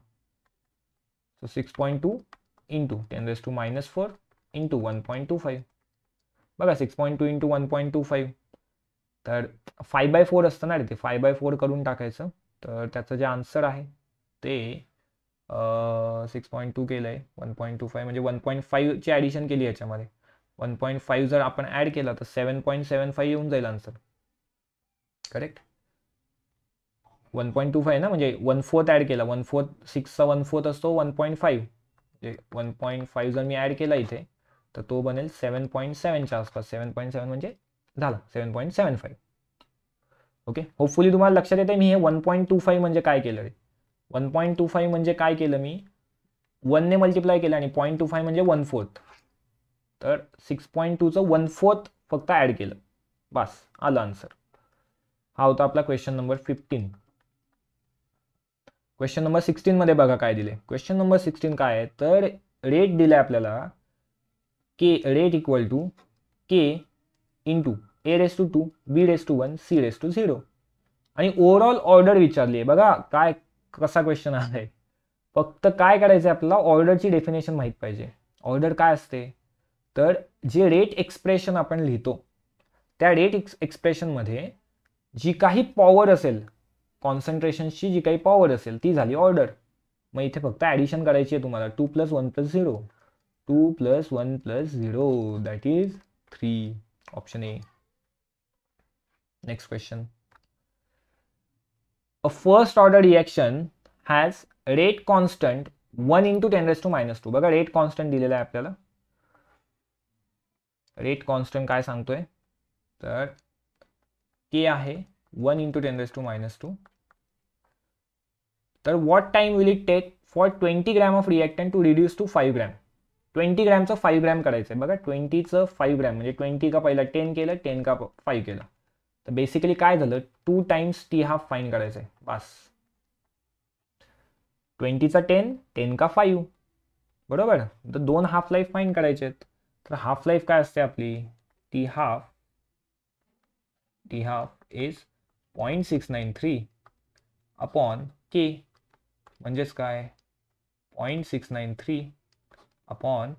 so six point two in to ten raise to minus four into one point two five बघा six point two into one point two five तर five by four असतं ना रे ते five by four करून टाकायचं तर त्याचं जे आन्सर आहे ते सिक्स पॉईंट टू केलं आहे वन पॉईंट टू फाय म्हणजे वन पॉईंट फाईव्हची ॲडिशन केली याच्यामध्ये वन पॉईंट फाईव्ह जर आपण ॲड केला तर सेवन पॉईंट सेवन फाईव्ह येऊन जाईल answer correct one point two five ना म्हणजे वन फोर्थ ॲड केला वन फोर्थ सिक्सचा वन फोर्थ असतो one point five one point five जर मी ॲड केला इथे तर तो बनेल सेवन पॉईंट सेवनच्या आसपास सेवन पॉईंट सेवन म्हणजे झाला seven point seven five okay hopefully तुम्हाला लक्षात येते मी हे वन पॉईंट टू फाईव्ह म्हणजे काय केलं रे वन पॉईंट टू फाईव्ह म्हणजे काय केलं मी वनने मल्टिप्लाय केलं आणि पॉईंट टू फाईव्ह म्हणजे वन फोर्थ तर सिक्स पॉईंट टूचं वन फोर्थ फक्त ॲड केलं बस आलं आन्सर हा होता आपला question number fifteen question number सिक्स्टीनमध्ये मध्ये बघा काय दिले क्वेश्चन नंबर सिक्स्टीन काय आहे तर रेट दिलाय आपल्याला K rate equal to K to A raise to two B raise to one C raise to zero आणि ओव्हरऑल ऑर्डर विचारली आहे बघा काय कसा क्वेश्चन आहे फक्त काय करायचं आहे आपल्याला ऑर्डरची डेफिनेशन माहीत पाहिजे ऑर्डर काय असते तर जे रेट एक्सप्रेशन आपण लिहितो त्या रेट एक्स एक्सप्रेशनमध्ये जी काही पॉवर असेल कॉन्सन्ट्रेशनची जी काही पॉवर असेल ती झाली ऑर्डर मग इथे फक्त ॲडिशन करायची आहे तुम्हाला two plus one plus zero two plus one plus zero that is three option A next question a first order reaction has rate constant one into ten raise to minus two बघा rate constant दिलेला आहे आपल्याला rate constant काय सांगतोय तर K आहे one into ten raise to minus two तर what time will it take for twenty gram of reactant to reduce to five gram twenty ग्रॅमचं फाईव्ह ग्रॅम करायचं आहे बघा ट्वेंटीचं फाईव्ह ग्रॅम म्हणजे ट्वेंटी का पहिला टेन केलं टेन का फाईव्ह केलं तर बेसिकली काय झालं two times T half find करायचं आहे बस ट्वेंटीचा टेन टेन का फाईव्ह बरोबर तर दोन हाफ लाईफ फाईन करायचे आहेत तर हाफ लाईफ काय असते आपली T half T half is point six nine three upon K म्हणजेच काय point six nine three upon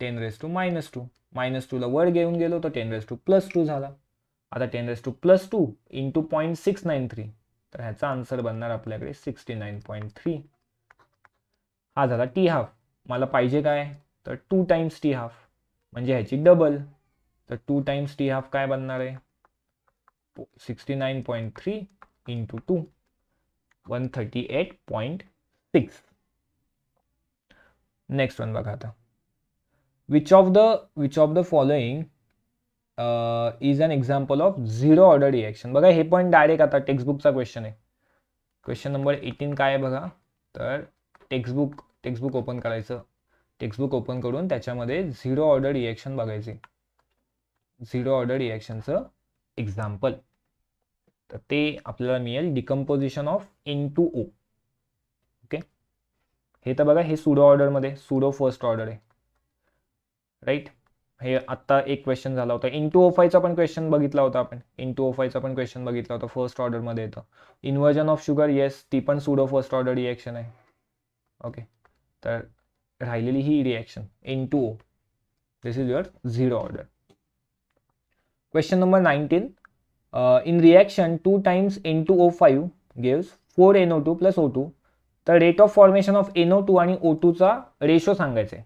ten raise to minus two minus टूला वर्ड घेऊन गेलो तर ten raise to plus two झाला आता ten raise to plus two in into point six nine three तर ह्याचा आन्सर बनणार आपल्याकडे सिक्स्टी नाईन पॉईंट थ्री हा झाला टी हाफ मला पाहिजे काय तर टू टाइम्स टी हाफ म्हणजे ह्याची डबल तर टू टाइम्स टी हाफ काय बनणार आहे 69.3 into 2 138.6 नेक्स्ट वन बघा आता which of the which of the following is uh, is an of of order reaction बघा हे पॉइंट डायरेक्ट आता टेक्स्टबुकचा क्वेश्चन आहे क्वेश्चन नंबर एटीन काय आहे बघा तर टेक्स्टबुक टेक्स्टबुक ओपन करायचं टेक्स्टबुक ओपन करून त्याच्यामध्ये झिरो ऑर्डर रिॲक्शन बघायचे झिरो ऑर्डर रिॲक्शनचं एक्झाम्पल तर ते आपल्याला मिळेल decomposition of N two O okay हे तर बघा हे सुडो ऑर्डरमध्ये सुडो फर्स्ट ऑर्डर आहे राईट हे आत्ता एक क्वेश्चन झाला होता इन टू ओ फायचा पण क्वेश्चन बघितला होता आपण इन टू ओ फायचा पण क्वेश्चन बघितला होता फर्स्ट ऑर्डरमध्ये येतं इन्व्हर्जन ऑफ शुगर येस ती पण सुडो फर्स्ट ऑर्डर रिॲक्शन आहे ओके तर राहिलेली ही reaction N two O this is your zero order question number nineteen Uh, in reaction, 2 times N2O5 gives plus plus O2. तर rate of formation of NO two आणि O टूचा ratio सांगायचा आहे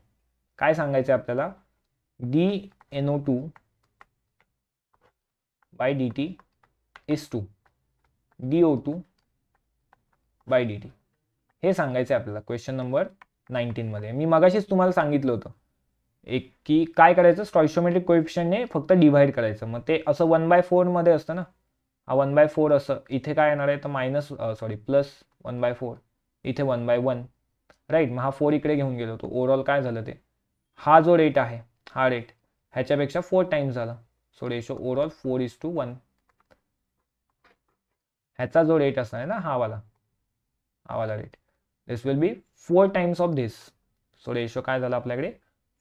काय सांगायचं आहे आपल्याला D NO two by D T is two D O two by D T हे सांगायचं आहे आपल्याला क्वेश्चन नंबर नाईन्टीनमध्ये मी मगाशीच तुम्हाला सांगितलं होतं एक की काय करायचं स्टॉइशोमेट्रिक कोइफिशियंटने फक्त डिव्हाइड करायचं मग ते असं वन बाय फोरमध्ये असतं ना हा वन बाय फोर असं इथे काय येणार आहे तर minus sorry plus one by four इथे वन बाय वन राईट मग हा फोर इकडे घेऊन गेलो होतो ओव्हरऑल काय झालं ते हा जो रेट आहे हा रेट ह्याच्यापेक्षा फोर टाइम्स झाला so ratio overall four is to one ह्याचा जो रेट असणार आहे ना हा वाला हा वाला rate this will be four times of this so ratio काय झाला आपल्याकडे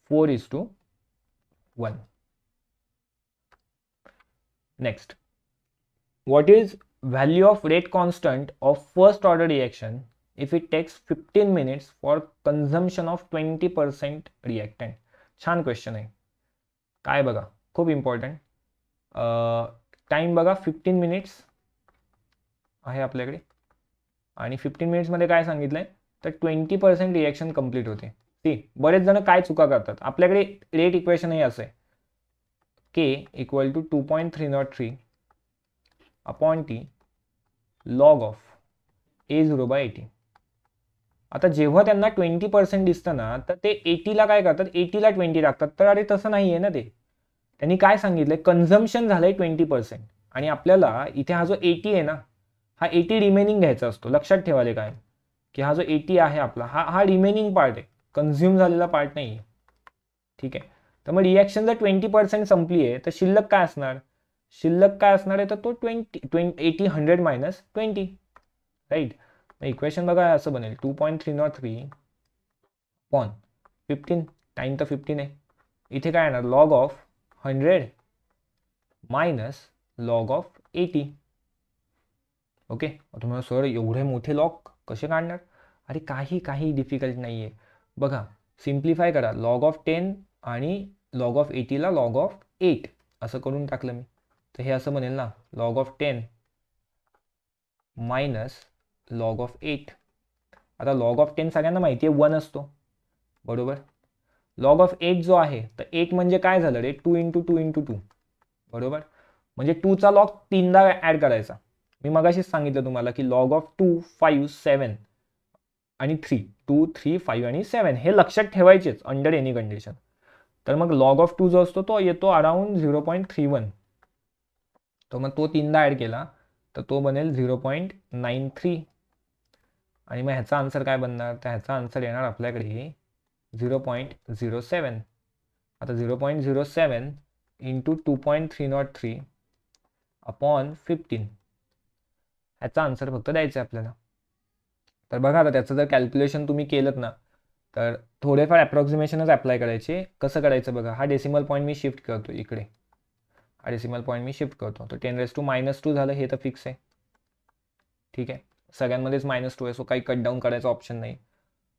4 is to 1. Next, what is value of rate constant of first order reaction if it takes 15 minutes for consumption of 20% reactant? Chan question hai. Kai baga, khub important. Uh, time baga 15 minutes. Ahe aap lagade. Aani 15 minutes madhe kai saangit lai. 20% reaction complete hoti hai. ती बरेच जण काय चुका करतात आपल्याकडे rate equation असं आहे K equal to two point three not three upon T log of A zero by A T आता जेव्हा त्यांना ट्वेंटी पर्सेंट दिसतं ना तर ते एटीला काय करतात एटीला ट्वेंटी टाकतात तर अरे तसं नाही आहे ना ते त्यांनी काय सांगितलं कन्झम्पन झालं आहे ट्वेंटी पर्सेंट आणि आपल्याला इथे हा जो एटी आहे ना हा एटी रिमेनिंग घ्यायचा असतो लक्षात ठेवायला काय की हा जो एटी आहे आपला हा हा रिमेनिंग पार्ट आहे कन्झ्युम झालेला पार्ट नाही ठीक आहे तर मग रिॲक्शन जर ट्वेंटी पर्सेंट संपली आहे तर शिल्लक काय असणार शिल्लक काय असणार आहे तर तो twenty twenty eighty hundred minus twenty right equation बघा असं बनेल two point three not three upon fifteen time तर फिफ्टीन आहे इथे काय येणार log of hundred minus log of eighty okay तुम्हाला सर एवढे मोठे लॉग कसे काढणार अरे काही काही डिफिकल्ट नाही आहे बघा सिम्प्लिफाय करा लॉग ऑफ टेन आणि लॉग ऑफ एटीला लॉग ऑफ एट असं करून टाकलं मी तर हे असं म्हणेल ना log of ten minus log of eight आता लॉग ऑफ टेन सगळ्यांना माहिती आहे वन असतो बरोबर लॉग ऑफ एट जो आहे तर एट म्हणजे काय झालं रे two into two into two बरोबर म्हणजे टूचा लॉग तीनदा ॲड करायचा मी मगाशीच सांगितलं तुम्हाला की log of two five seven आणि थ्री टू थ्री फाईव्ह आणि सेवन हे लक्षात ठेवायचेच अंडर एनी कंडिशन तर मग लॉग ऑफ टू जो असतो तो येतो around zero point three one तो मग तो तीनदा ॲड केला तर तो बनेल झिरो पॉईंट नाईन थ्री आणि मग ह्याचा आन्सर काय बनणार तर ह्याचा आन्सर येणार आपल्याकडे झिरो पॉईंट झिरो सेवन आता zero point zero seven into two point three not three upon fifteen ह्याचा आन्सर फक्त द्यायचा आहे आपल्याला तर बघा आता त्याचं जर कॅल्क्युलेशन तुम्ही केलं ना तर थोडेफार अप्रॉक्सिमेशनच अप्लाय करायचे कसं करायचं बघा हा डेसिमल पॉईंट मी शिफ्ट करतो इकडे हा डेसिमल पॉईंट मी शिफ्ट करतो तर ten raise to minus two झालं हे तर फिक्स आहे ठीक आहे सगळ्यांमध्येच मायनस टू आहे सो काही कट डाऊन करायचं ऑप्शन नाही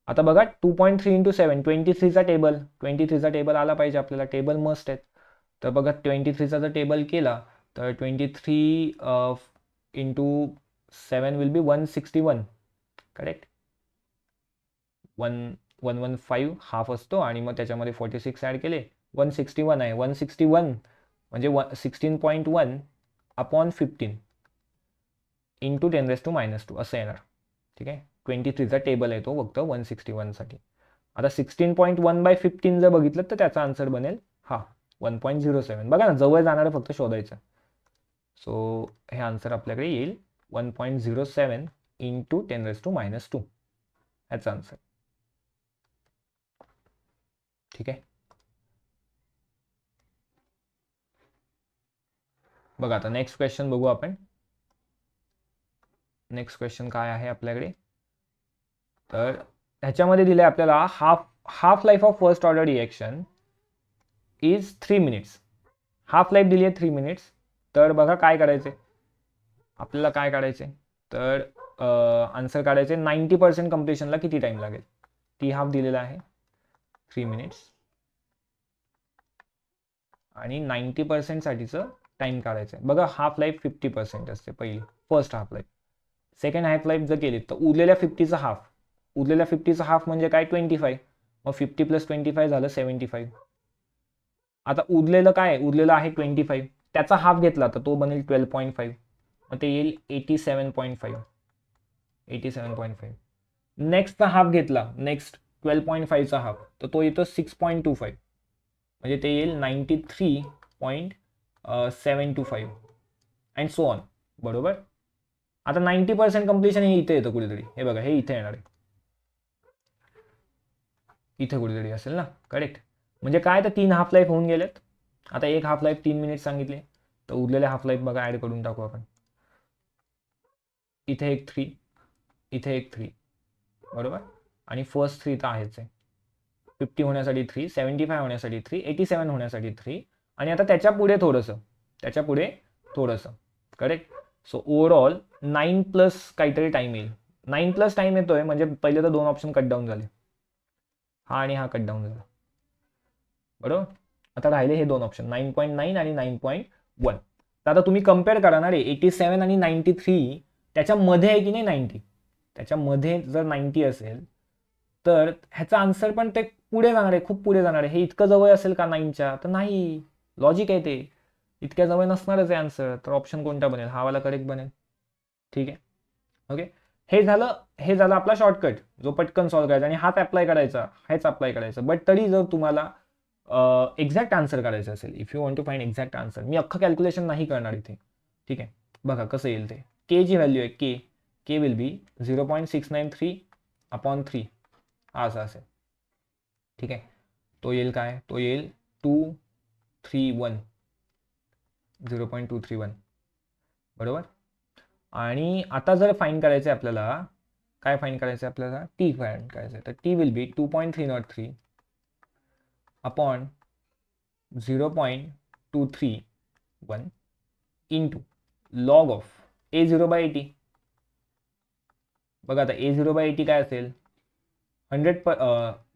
आता बघा two point three into seven twenty थ्रीचा टेबल ट्वेंटी थ्रीचा टेबल आला पाहिजे आपल्याला टेबल मस्ट आहेत तर बघा ट्वेंटी थ्रीचा जर टेबल केला तर twenty three into seven will be one sixty one correct one one one five half असतो आणि मग त्याच्यामध्ये फोर्टी सिक्स ॲड केले वन सिक्स्टी वन आहे वन सिक्स्टी वन म्हणजे one sixteen point one upon fifteen in to ten raise to minus two असं येणार ठीक आहे ट्वेंटी थ्रीचा टेबल आहे तो फक्त वन सिक्स्टी वनसाठी आता sixteen point one by fifteen जर बघितलं तर त्याचा आन्सर बनेल हा वन पॉईंट झिरो सेवन बघा ना जवळ जाणारं फक्त शोधायचं सो हे आन्सर आपल्याकडे येईल one point zero seven into 10 raised to minus 2 ह्याचा आन्सर ठीक आहे बघा आता नेक्स्ट क्वेश्चन बघू आपण नेक्स्ट क्वेश्चन काय आहे आपल्याकडे तर ह्याच्यामध्ये दिलंय आपल्याला half half life of first order reaction is three minutes half life दिली आहे थ्री मिनिट्स तर बघा काय करायचे आपल्याला काय काढायचे तर आन्सर काढायचे नाईन्टी पर्सेंट कम्प्लिशनला किती टाईम लागेल टी हाफ दिलेला आहे थ्री मिनिट्स आणि नाईन्टी पर्सेंटसाठीचं टाईम काढायचं आहे बघा हाफ लाईफ फिफ्टी पर्सेंट असते पहिली first half life second half life जर केली तर उरलेल्या फिफ्टीचा हाफ उरलेल्या फिफ्टीचा हाफ म्हणजे काय ट्वेंटी फाय मग फिफ्टी प्लस ट्वेंटी फाय झालं सेवन्टी फाईव्ह आता उरलेलं काय उरलेलं आहे ट्वेंटी फाईव्ह त्याचा हाफ घेतला तर तो बनेल ट्वेल्व पॉईंट फाईव्ह मग ते येईल eighty seven point five eighty next point five half घेतला नेक्स्ट 12.5 पॉईंट फाईव्हचा हाफ तर तो येतो सिक्स पॉईंट टू फाईव्ह म्हणजे ते येईल ninety three point seven two five and so on बरोबर आता नाईन्टी पर्सेंट कम्प्लिशन हे इथे येतं कुठेतरी हे बघा हे इथे येणार आहे इथे कुठेतरी असेल ना करेक्ट म्हणजे काय तर तीन हाफ लाईफ होऊन गेलेत आता एक हाफ लाईफ तीन मिनिट सांगितले तर उरलेल्या हाफ लाईफ बघा ॲड करून टाकू आपण इथे एक थ्री इथे एक थ्री बरोबर आणि फर्स्ट थ्री तर आहेच आहे फिफ्टी होण्यासाठी थ्री सेवन्टी फाय होण्यासाठी थ्री एटी सेवन होण्यासाठी थ्री आणि आता त्याच्या पुढे थोडंसं त्याच्या पुढे थोडंसं correct so overall nine plus काहीतरी टाईम येईल नाईन प्लस टाईम येतोय म्हणजे पहिले तर दोन ऑप्शन कट डाऊन झाले हा आणि हा कट डाऊन झाला बरोबर आता राहिले हे दोन ऑप्शन नाईन पॉईंट नाईन आणि नाईन पॉईंट वन तर आता तुम्ही कम्पेअर करा ना रे एटी सेवन आणि नाईन्टी थ्री त्याच्यामध्ये आहे की नाही नाईन्टी त्याच्यामध्ये जर नाईन्टी असेल तर ह्याचा आन्सर पण ते पुढे जाणार आहे खूप पुढे जाणार आहे हे इतकं जवळ असेल का नाईनच्या तर नाही लॉजिक आहे ते इतक्या जवळ नसणारच आहे आन्सर तर ऑप्शन कोणता बनेल हा वाला करेक्ट बनेल ठीक आहे ओके हे झालं हे झालं आपला शॉर्टकट जो पटकन सॉल्व्ह करायचा आणि हाच अप्लाय करायचा हेच अप्लाय करायचं बट तरी जर तुम्हाला एक्झॅक्ट आन्सर करायचं असेल if you want to find exact answer मी अख्खं कॅल्क्युलेशन नाही करणार इथे ठीक आहे बघा कसं येईल ते के जी व्हॅल्यू आहे k point six nine 0.693 upon three आसा से ठीक है तो येल का है तो येल two three one zero point two three one बरोबर आणि आता जर फाइन कराए अपने का काय कराए अपने टी फाइन कराए तो t will be two point three not three upon zero point two three one in two log of a zero by a t बघा आता ए झिरो बाय एटी काय असेल हंड्रेड प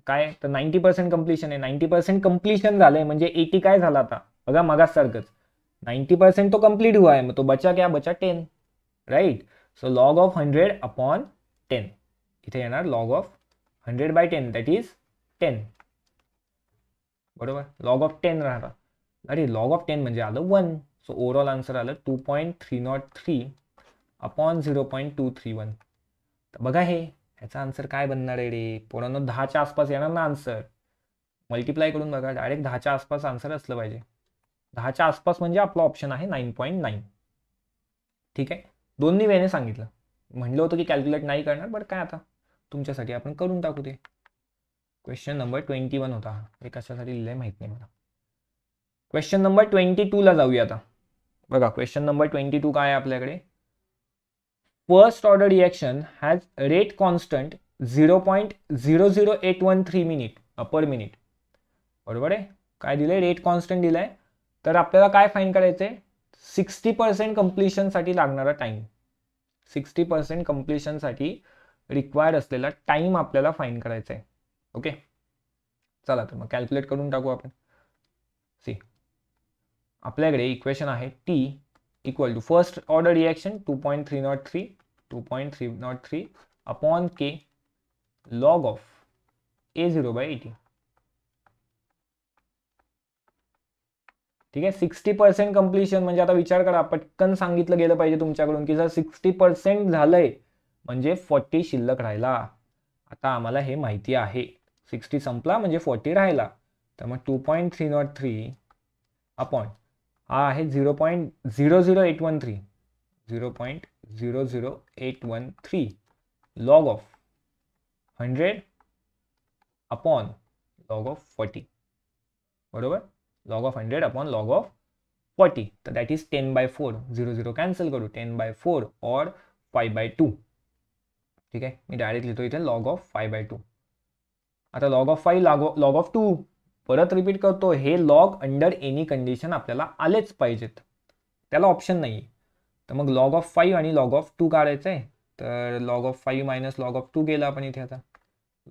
काय तर नाईन्टी पर्सेंट कम्प्लिशन आहे नाईन्टी पर्सेंट कम्प्लिशन झालं आहे म्हणजे एटी काय झाला आता बघा मगासारखंच नाईन्टी पर्सेंट तो कम्प्लीट हुआ आहे मग तो बचा क्या बचा ten right so log of hundred upon ten इथे येणार log of hundred by ten that is ten बरोबर लॉग ऑफ टेन राहणार अरे लॉग ऑफ टेन म्हणजे आलं वन सो ओवरऑल आन्सर आलं two point three not three upon zero point two three one तर बघा हे ह्याचा आन्सर काय बनणार आहे रे पोरांनो दहाच्या आसपास येणार ना आन्सर मल्टिप्लाय करून बघा डायरेक्ट दहाच्या आसपास आन्सर असलं पाहिजे दहाच्या आसपास म्हणजे आपला ऑप्शन आहे नाईन पॉईंट नाईन ठीक आहे दोन्ही वेळेने सांगितलं म्हणलं होतं की कॅल्क्युलेट नाही करणार बट काय आता तुमच्यासाठी आपण करून टाकू ते क्वेश्चन नंबर ट्वेंटी वन होता हे कशासाठी लिहिलं माहीत नाही मला क्वेश्चन नंबर ट्वेंटी टूला जाऊया आता बघा क्वेश्चन नंबर ट्वेंटी टू काय आहे आपल्याकडे zero point zero zero eight one 0.00813 minute per minute बरोबर आहे काय दिलंय रेट कॉन्स्टंट दिलाय तर आपल्याला काय फाईन करायचं आहे सिक्स्टी पर्सेंट कम्प्लिशनसाठी लागणारा टाईम सिक्स्टी पर्सेंट कम्प्लिशनसाठी रिक्वायर्ड असलेला टाईम आपल्याला फाईन करायचा आहे ओके चला तर मग कॅल्क्युलेट करून टाकू आपण सी आपल्याकडे इक्वेशन आहे t equal to first order reaction two point three not three 2.303 upon k log of a0 by 80 ठीक आहे सिक्स्टी पर्सेंट कम्प्लिशन म्हणजे आता विचार करा पटकन सांगितलं गेलं पाहिजे तुमच्याकडून की जर सिक्स्टी पर्सेंट झालंय म्हणजे फॉर्टी शिल्लक राहिला आता आम्हाला हे माहिती आहे सिक्स्टी संपला म्हणजे फॉर्टी राहिला तर मग two point three not three upon हा आहे zero point zero zero eight one three 0.00813 log of 100 upon log of 40 बरोबर log of 100 upon log of 40 तो दैट इज 10 बाय 4 0 0 cancel करो 10 बाय 4 और 5 बाय 2 ठीक है मैं डायरेक्ट लिहितो इथे log of five by two आता log of five log log of two परत रिपीट करतो हे लॉग अंडर एनी कंडिशन आपल्याला आलेच पाहिजेत त्याला ऑप्शन नाही तर मग लॉग ऑफ फाईव्ह आणि लॉग ऑफ टू काढायचं आहे तर log of five minus log of two केलं आपण इथे आता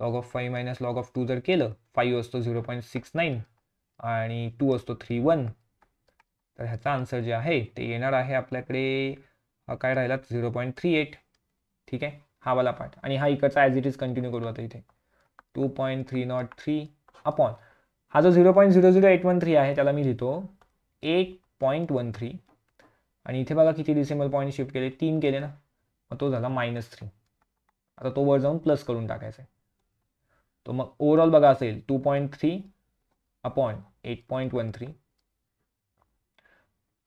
log of five minus log of two जर केलं फाईव्ह असतो झिरो पॉईंट सिक्स नाईन आणि टू असतो थ्री वन तर ह्याचा आन्सर जे आहे ते येणार आहे आपल्याकडे काय राहिलात झिरो पॉईंट थ्री एट ठीक आहे हा वाला पार्ट आणि हा इकडचा ॲज इट इज कंटिन्यू करू आता इथे two point three not three upon हा जो zero point zero zero eight one three आहे त्याला मी लिहितो एट पॉईंट वन थ्री आणि इथे बघा किती डिसेंबल पॉईंट शिफ्ट केले तीन केले ना मग तो झाला मायनस थ्री आता तो वर जाऊन प्लस करून टाकायचा आहे तो मग ओवरऑल बघा असेल two point three upon eight point one three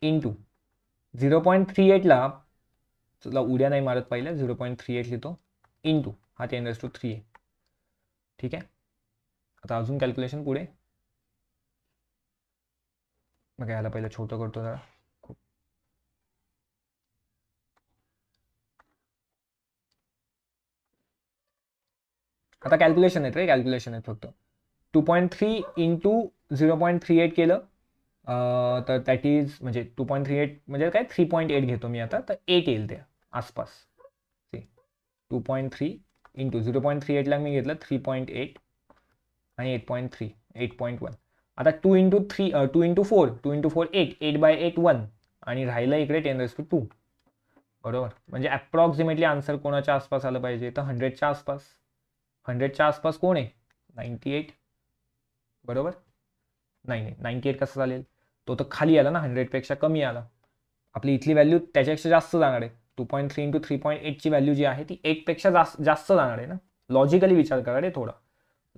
in two zero point three एटला चला उड्या नाही मारत पाहिलं झिरो पॉईंट थ्री एट लिहितो इन टू हा टेन रेस टू थ्री आहे ठीक आहे आता अजून कॅल्क्युलेशन पुढे मग यायला पहिलं छोटं करतो जरा आता कॅल्क्युलेशन आहेत रे कॅल्क्युलेशन आहेत फक्त two point three into zero point three eight केलं तर दॅट इज म्हणजे टू पॉईंट थ्री एट म्हणजे काय थ्री पॉईंट एट घेतो मी आता तर एट येईल ते आसपास ते two point three into zero point three एटला मी घेतलं थ्री पॉईंट एट आणि eight point three eight point one आता two into three two into four two into four eight eight by eight one आणि राहिलं इकडे टेन रेस टू टू बरोबर म्हणजे अप्रॉक्सिमेटली आन्सर कोणाच्या आसपास आलं पाहिजे तर हंड्रेडच्या आसपास हंड्रेडच्या आसपास कोण आहे नाईन्टी एट बरोबर नाही नाही नाईन्टी एट कसं चालेल तो तर खाली आला ना हंड्रेडपेक्षा कमी आला आपली इथली व्हॅल्यू त्याच्यापेक्षा जास्त जाणार आहे two point three into three point एटची व्हॅल्यू जी आहे ती एकपेक्षा जास्त जास्त जाणार आहे ना लॉजिकली विचार करा रे थोडा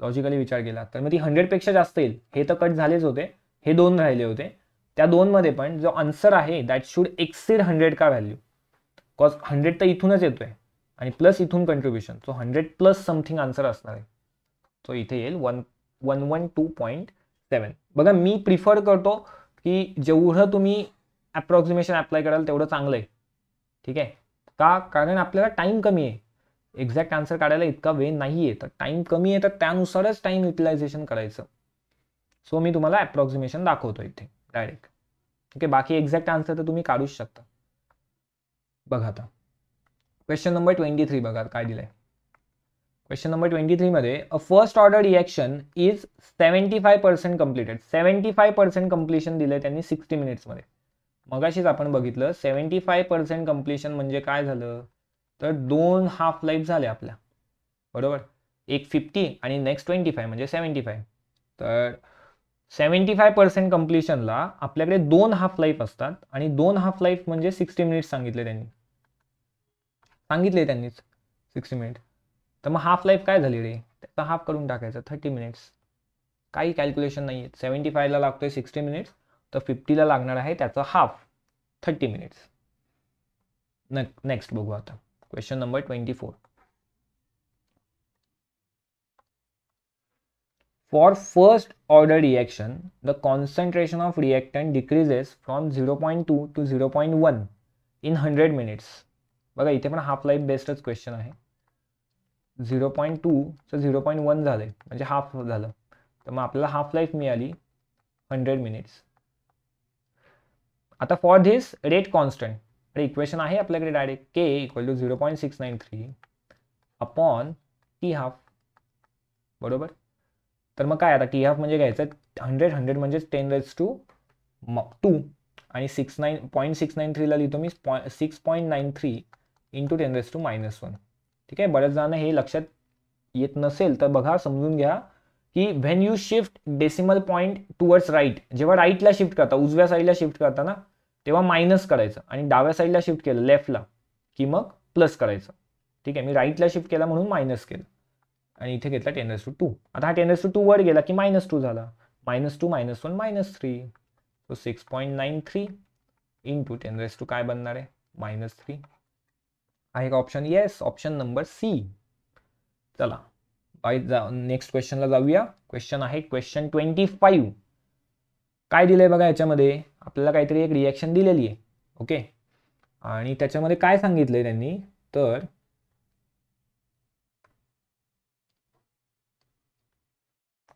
लॉजिकली विचार केला तर मग ती हंड्रेडपेक्षा जास्त येईल हे तर कट झालेच होते हे दोन राहिले होते त्या दोनमध्ये पण जो आन्सर आहे दॅट शूड एक्सीड हंड्रेड का व्हॅल्यू बिकॉज हंड्रेड तर इथूनच येतोय आणि प्लस इथून contribution so hundred plus something answer असणार आहे सो इथे येईल one one one two point seven बघा मी प्रिफर करतो की जेवढं तुम्ही ॲप्रॉक्सिमेशन अप्लाय कराल तेवढं चांगलं आहे ठीक आहे का कारण आपल्याला टाईम कमी आहे एक्झॅक्ट आन्सर काढायला इतका वेळ नाही आहे तर टाईम कमी आहे तर त्यानुसारच टाईम युटिलायझेशन करायचं सो मी तुम्हाला ॲप्रॉक्सिमेशन दाखवतो इथे डायरेक्ट ओके बाकी एक्झॅक्ट आन्सर तर तुम्ही काढूच शकता बघा आता क्वेश्चन नंबर ट्वेंटी थ्री बघा काय दिलंय क्वेश्चन नंबर ट्वेंटी थ्रीमध्ये a first order reaction is seventy five percent completed seventy five percent completion दिलं त्यांनी सिक्स्टी मिनिट्समध्ये मगाशीच आपण बघितलं सेव्हन्टी फाय पर्सेंट कम्प्लिशन म्हणजे काय झालं तर दोन हाफ लाईफ झाल्या आपल्या बरोबर एक फिफ्टी आणि नेक्स्ट ट्वेंटी फाय म्हणजे सेव्हन्टी फाय तर सेव्हन्टी फाय पर्सेंट कम्प्लिशनला आपल्याकडे दोन हाफ लाईफ असतात आणि दोन हाफ लाईफ म्हणजे सिक्स्टी मिनिट्स सांगितले त्यांनी सांगितले त्यांनीच सिक्स्टी मिनिट तर मग हाफ लाईफ काय झाली रे त्याचा हाफ करून टाकायचा थर्टी मिनिट्स काही कॅल्क्युलेशन नाही आहे सेवन्टी फायला लागतोय सिक्स्टी मिनिट्स तर फिफ्टीला लागणार आहे त्याचं हाफ थर्टी मिनिट्स न नेक्स्ट बघू आता question number twenty four for first order reaction the concentration of reactant decreases from zero point two to zero point one in hundred minutes बघा इथे पण हाफ लाईफ बेस्टच क्वेश्चन आहे zero point two तर zero point one झालं म्हणजे half झालं तर मग आपल्याला हाफ लाईफ मिळाली हंड्रेड मिनिट्स आता फॉर धिस रेट कॉन्स्टंट अरे इक्वेशन आहे आपल्याकडे direct k equal to zero point six nine three upon t half बरोबर तर मग काय आता टी हाफ म्हणजे घ्यायचं हंड्रेड हंड्रेड म्हणजे टेन रेट्स टू टू आणि six nine point six nine थ्रीला लिहितो मी पॉ six point nine three into ten raise to minus one ठीक आहे बऱ्याच जणांना हे लक्षात येत नसेल तर बघा समजून घ्या की when you shift decimal point towards right जेव्हा राईटला शिफ्ट करता उजव्या साईडला शिफ्ट करता ना तेव्हा मायनस करायचं आणि डाव्या साईडला शिफ्ट केलं लेफ्टला की मग प्लस करायचं ठीक आहे मी राईटला शिफ्ट केला म्हणून मायनस केलं आणि इथे घेतला टेन एस टू टू आता हा टेन एस टू टू वर गेला की मायनस टू झाला minus two minus one minus three so six point nine three in to ten raise to काय बनणार आहे मायनस थ्री आहे का option yes option number c चला बाय नेक्स्ट क्वेश्चनला जाऊया क्वेश्चन आहे क्वेश्चन ट्वेंटी फाईव्ह काय दिलं आहे बघा याच्यामध्ये आपल्याला काहीतरी एक रिॲक्शन दिलेली आहे ओके आणि त्याच्यामध्ये काय सांगितलंय त्यांनी तर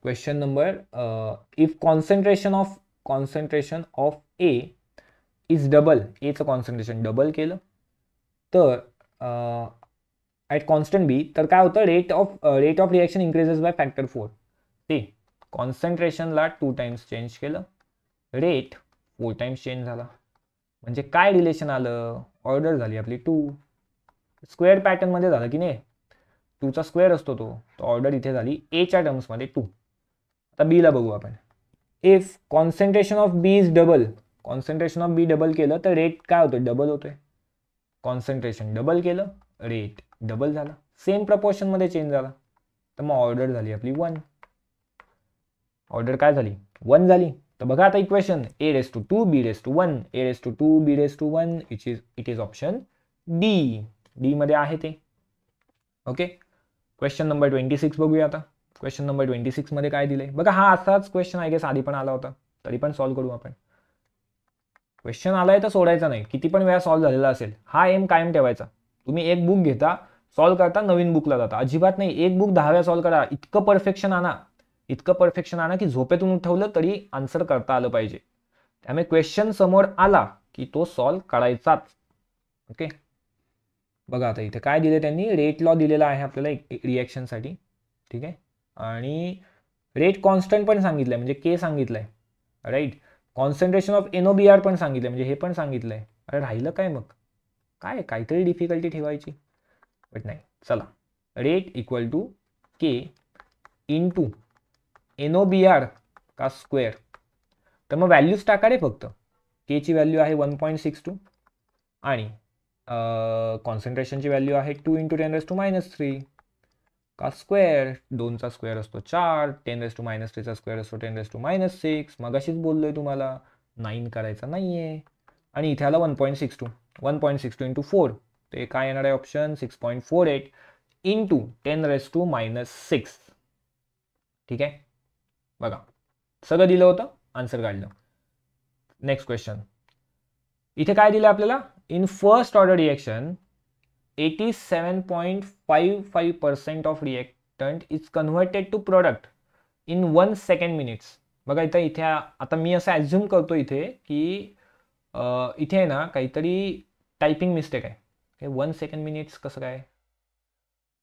question number if concentration of concentration of A is double एचं कॉन्सन्ट्रेशन डबल केलं तर ॲट कॉन्स्टंट बी तर काय होतं rate of rate of reaction increases by factor four ते कॉन्सन्ट्रेशनला टू टाइम्स चेंज केलं रेट फोर टाइम्स चेंज झाला म्हणजे काय रिलेशन आलं ऑर्डर झाली आपली टू स्क्वेअर पॅटर्नमध्ये झालं की नाही टूचा स्क्वेअर असतो तो तर ऑर्डर इथे झाली एच्या टर्म्समध्ये टू आता बीला बघू आपण if concentration of b is double concentration of b double केलं तर रेट काय होतो डबल होतोय कॉन्सन्ट्रेशन डबल केलं रेट डबल झाला सेम प्रपोर्शनमध्ये चेंज झाला तर मग ऑर्डर झाली आपली वन ऑर्डर काय झाली वन झाली तर बघा आता equation a raise to two B raise to one a raise to two B raise to one which is it is option d d आहे ते okay question number twenty six बघूया आता क्वेश्चन नंबर ट्वेंटी सिक्समध्ये काय दिले बघा हा असाच question I guess आधी पण आला होता तरी पण सॉल्व्ह करू आपण क्वेश्चन आलाय तर सोडायचा नाही किती पण वेळा सॉल्व्ह झालेला असेल हा एम कायम ठेवायचा तुम्ही एक बुक घेता सॉल्व्ह करता नवीन बुकला जाता अजिबात नाही एक बुक दहा वेळा सॉल्व्ह करा इतकं परफेक्शन आणा इतकं परफेक्शन आणा की झोपेतून उठवलं तरी आन्सर करता आलं पाहिजे त्यामुळे क्वेश्चन समोर आला की तो सॉल्व्ह करायचाच ओके बघा आता इथे काय दिले त्यांनी रेट लॉ दिलेला आहे आपल्याला रिॲक्शनसाठी ठीक आहे आणि रेट कॉन्स्टंट पण सांगितलं आहे म्हणजे के सांगितलं आहे right concentration of NOBr b r पण सांगितलं म्हणजे हे पण सांगितलं आहे अरे राहिलं काय मग काय काहीतरी डिफिकल्टी ठेवायची बट नाही चला rate equal to K in two NOBr b r का स्क्वेअर तर मग व्हॅल्यूज टाका रे फक्त केची व्हॅल्यू आहे वन पॉईंट सिक्स टू आणि कॉन्सन्ट्रेशनची व्हॅल्यू आहे two into ten raise to minus three का स्क्वेअर दोनचा स्क्वेअर असतो चार टेन रेस टू मायनस थ्रीचा स्क्वेअर असतो ten raise to minus six मग अशीच बोललो तुम्हाला नाईन करायचा नाही आहे आणि इथे आला one point six two one point six two into four ते काय येणार आहे option six point four eight into ten raise to minus six ठीक आहे बघा सगळं दिलं होतं आन्सर काढलं नेक्स्ट क्वेश्चन इथे काय दिलं आपल्याला in first order reaction 87.55% of reactant is converted to product in one second minutes बघा इथं इथे आता मी असं ॲझ्युम करतो इथे की इथे आहे ना काहीतरी टायपिंग मिस्टेक आहे वन सेकंड मिनिट्स कसं काय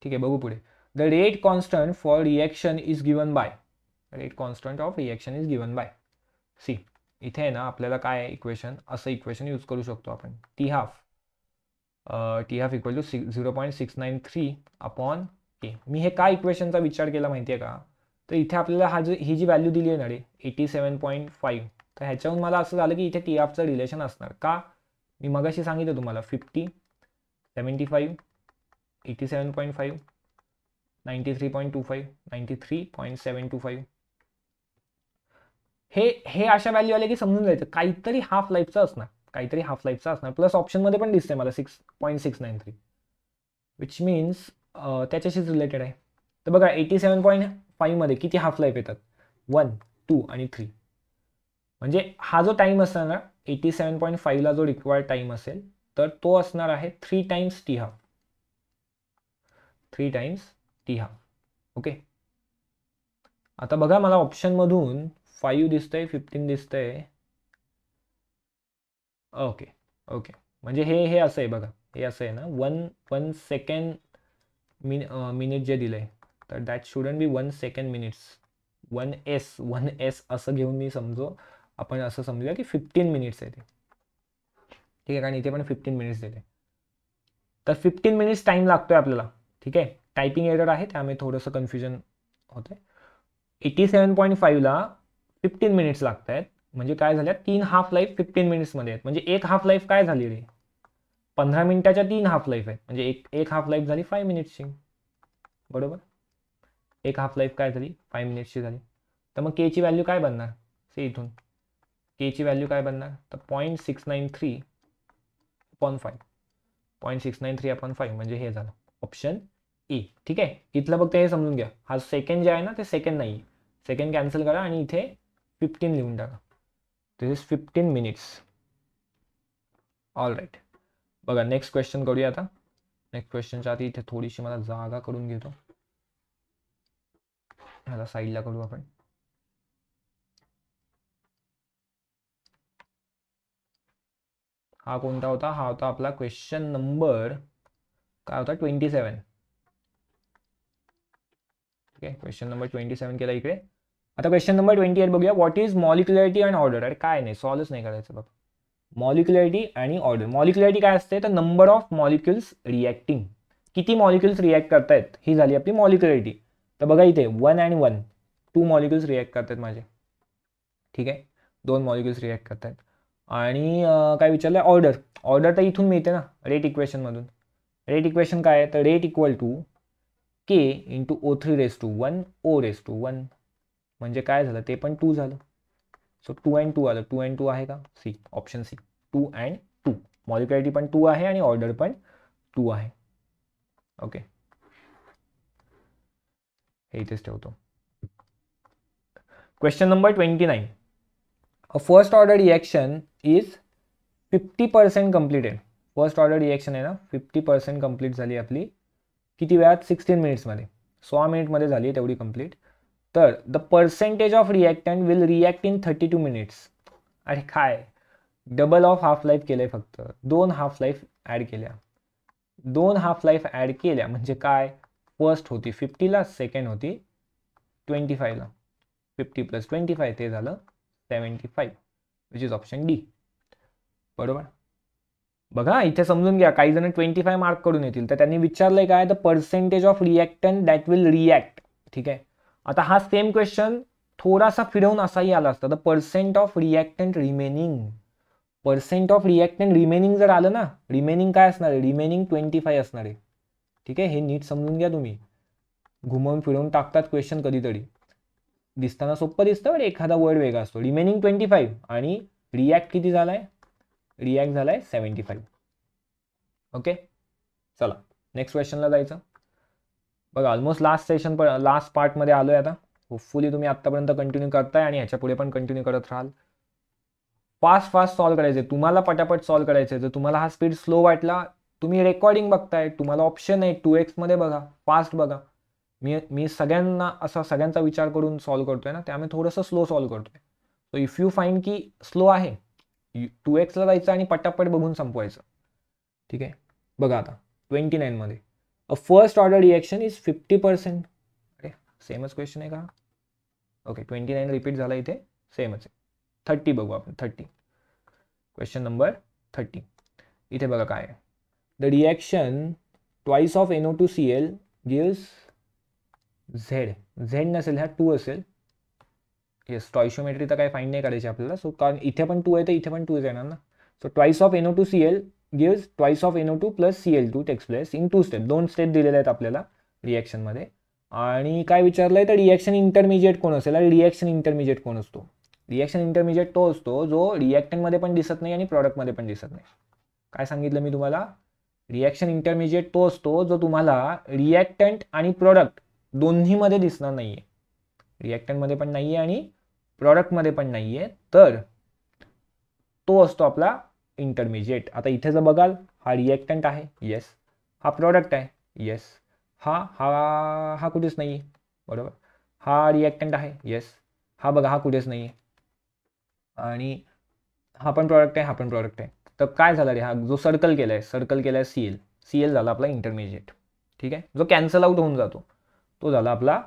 ठीक आहे बघू पुढे the rate constant for reaction is given by rate constant of reaction is given by c इथे आहे ना आपल्याला काय इक्वेशन असं इक्वेशन यूज करू शकतो आपण t half t f equal to six zero point six nine three upon k मी हे का इक्वेशनचा विचार केला माहिती आहे का तर इथे आपल्याला हा जो ही जी व्हॅल्यू दिली आहे ना रे एटी सेवन पॉईंट फाईव्ह तर ह्याच्याहून मला असं झालं की इथे टी एफचं रिलेशन असणार का मी मगाशी सांगितलं तुम्हाला fifty seventy five eighty seven point five ninety three point two five ninety three point seven two five हे हे अशा व्हॅल्यू आले की समजून जायचं काहीतरी हाफ लाईफचं असणार काहीतरी हाफ लाईफचा असणार प्लस ऑप्शनमध्ये पण दिसते मला six point six nine three which means त्याच्याशीच रिलेटेड आहे तर बघा एटी सेवन पॉईंट फाईव्हमध्ये किती हाफ लाईफ येतात वन टू आणि थ्री म्हणजे हा जो टाईम असणार ना एटी सेवन पॉईंट फाईव्हला जो रिक्वायर्ड टाईम असेल तर तो असणार आहे three times t half three times t half okay आता बघा मला ऑप्शनमधून फाईव्ह दिसतंय फिफ्टीन दिसतंय ओके ओके म्हणजे हे हे असं आहे बघा हे असं आहे ना one one second min minute जे दिलं आहे तर that student be one second minutes one s one s असं घेऊन मी समजो आपण असं समजूया की फिफ्टीन मिनिट्स आहे ते ठीक आहे कारण इथे पण फिफ्टीन मिनिट्स देते तर फिफ्टीन मिनिट्स टाईम लागतो आहे आपल्याला ठीक आहे टायपिंग एरर आहे त्यामुळे थोडंसं कन्फ्युजन होतं आहे एटी सेवन पॉईंट फाईव्हला फिफ्टीन मिनिट्स लागत आहेत म्हणजे काय झाल्या तीन हाफ लाईफ फिफ्टीन मिनिट्समध्ये आहेत म्हणजे एक हाफ लाईफ काय झाली रे पंधरा मिनिटाच्या तीन हाफ लाईफ आहेत म्हणजे एक एक हाफ लाईफ झाली फाय मिनिट्सची बरोबर एक हाफ लाईफ काय झाली फाय मिनिट्सची झाली तर मग केची व्हॅल्यू काय बनणार से इथून केची व्हॅल्यू काय बनणार तर point six nine three upon five point six nine three upon five म्हणजे हे झालं ऑप्शन ए ठीक आहे इथलं फक्त हे समजून घ्या हा सेकंड जे आहे ना ते सेकंड नाही सेकंड कॅन्सल करा आणि इथे फिफ्टीन लिहून टाका this is fifteen minutes all right बघा नेक्स्ट क्वेश्चन करूया आता नेक्स्ट क्वेश्चनच्या आधी इथे थोडीशी मला जागा करून घेतो ह्याला साईडला करू आपण हा कोणता होता हा होता आपला क्वेश्चन नंबर काय होता twenty seven okay question number twenty seven केला इकडे आता क्वेश्चन नंबर ट्वेंटी एट बघूया what is molecularity and order अरे काय नाही सॉल्वच नाही करायचं बाबा मॉलिक्युलरिटी आणि ऑर्डर मॉलिक्युलरिटी काय असते तर नंबर ऑफ मॉलिक्युल्स रिॲक्टिंग किती मॉलिक्युल्स रिॲक्ट करतायत ही झाली आपली मॉलिक्युलरिटी तर बघा इथे one and one two molecules react करतात माझे ठीक आहे दोन मॉलिक्युल्स रिॲक्ट करतात आणि काय विचारलं ऑर्डर ऑर्डर तर इथून मिळते ना रेट इक्वेशनमधून रेट इक्वेशन काय आहे तर rate equal to K into O three raise to one O raise to one म्हणजे काय झालं ते पण टू झालं सो टू अँड टू आलं टू अँड टू आहे का C option C two and two molecularity पण टू आहे आणि ऑर्डर पण टू आहे ओके हे इथेच ठेवतो question number twenty nine a first order reaction is fifty percent completed first order reaction आहे ना फिफ्टी पर्सेंट कंप्लीट झाली आपली किती वेळात सिक्स्टीन मिनिट्समध्ये सोळा मिनिटमध्ये झाली तेवढी कंप्लीट तर the percentage of reactant will react in thirty two minutes अरे काय डबल ऑफ हाफ लाईफ केलं आहे फक्त दोन हाफ लाईफ ॲड केल्या दोन हाफ लाईफ ॲड केल्या म्हणजे काय फर्स्ट होती फिफ्टीला सेकंड होती ट्वेंटी फायला फिफ्टी प्लस ट्वेंटी फाय ते झालं seventy five which is option D बरोबर बघा इथे समजून घ्या काही जण ट्वेंटी फाय मार्क करून येतील तर त्यांनी विचारलंय काय the percentage of reactant that will react ठीक आहे आता हा सेम क्वेश्चन थोडासा फिरवून असाही आला असता तर percent of reactant remaining percent of reactant remaining जर आलं ना रिमेनिंग काय असणार आहे रिमेनिंग ट्वेंटी फाय असणार आहे ठीक आहे हे नीट समजून घ्या तुम्ही घुमवून फिरवून टाकतात क्वेश्चन कधीतरी दिसताना सोपं दिसतं पण एखादा वर्ड वेगळा असतो रिमेनिंग ट्वेंटी फाईव्ह आणि रिॲक्ट किती झाला आहे रिॲक्ट झाला आहे सेवन्टी फाईव्ह ओके चला नेक्स्ट क्वेश्चनला जायचं बघा ऑलमोस्ट लास्ट सेशन पण लास्ट पार्टमध्ये आलो आहे आता होपफुली तुम्ही आत्तापर्यंत कंटिन्यू करताय आणि ह्याच्या पुढे पण कंटिन्यू करत राहाल फास्ट फास्ट सॉल्व्ह करायचे तुम्हाला पटापट सॉल्व्ह करायचे जर तुम्हाला हा स्पीड स्लो वाटला तुम्ही रेकॉर्डिंग बघताय तुम्हाला ऑप्शन आहे टू एक्समध्ये बघा फास्ट बघा मी मी सगळ्यांना असा सगळ्यांचा विचार करून सॉल्व्ह करतोय ना त्यामुळे थोडंसं स्लो सॉल्व्ह करतोय सो इफ यू फाईंड की स्लो आहे टू एक्सला जायचं आणि पटापट बघून संपवायचं ठीक आहे बघा आता ट्वेंटी नाईनमध्ये a first order reaction is 50% अरे सेमच क्वेश्चन है का ओके ट्वेंटी नाइन रिपीट झाला इथे सेमच आहे थर्टी बघू आपण थर्टी क्वेश्चन नंबर थर्टी इथे बघा काय the reaction twice of NO two C L gives Z Z नसेल ह्या टू असेल येस टॉयशोमेट्री तर काय फाइंड नाही करायची आपल्याला सो कारण इथे पण टू आहे तर इथे पण टूच ना so twice of NO two C L gives twice of NO two plus C L two takes place in two step दोन स्टेप दिलेले आहेत आपल्याला रिॲक्शनमध्ये आणि काय विचारलं आहे तर रिॲक्शन इंटरमिजिएट कोण असेल आणि रिॲक्शन इंटरमिजिएट कोण असतो रिॲक्शन इंटरमिजिएट तो असतो जो रिॲक्टनमध्ये पण दिसत नाही आणि प्रॉडक्टमध्ये पण दिसत नाही काय सांगितलं मी तुम्हाला रिॲक्शन इंटरमिजिएट तो असतो जो तुम्हाला रिॲक्टंट आणि प्रॉडक्ट दोन्हीमध्ये दिसणार नाही आहे रिॲक्टनमध्ये पण नाही आहे आणि प्रॉडक्टमध्ये पण नाही तर तो असतो आपला इंटरमिजिएट आता इथे जर बघाल हा रिॲक्टंट आहे येस हा प्रॉडक्ट आहे येस हा हा हा कुठेच नाही आहे बरोबर हा रिॲक्टंट आहे येस हा बघा हा कुठेच नाही आहे आणि हा पण प्रॉडक्ट आहे हा पण प्रॉडक्ट आहे तर काय झालं रे हा जो सर्कल केला आहे सर्कल केला आहे सी एल सी एल झाला आपला इंटरमिजिएट ठीक आहे जो कॅन्सल आउट होऊन जातो तो झाला आपला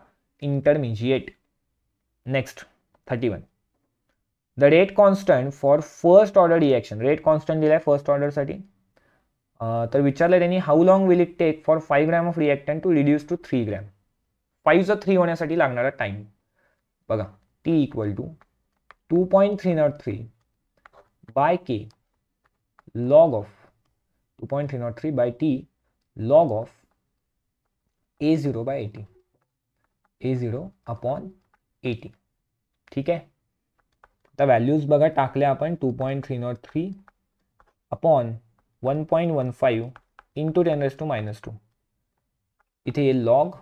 intermediate next thirty one the rate constant for first order reaction rate constant दिला फर्स्ट ऑर्डर सा तर विचारलं त्यांनी how long will it take for five gram of reactant to reduce to three gram फाईव्हचा थ्री होण्यासाठी लागणारा time बघा T equal to two point three not three by K log of two point three not three by T log of A zero by eighty A zero upon A T ठीक है तर values बघा टाकल्या आपण two point three not three upon one point one five into ten raise to minus two इथे येईल log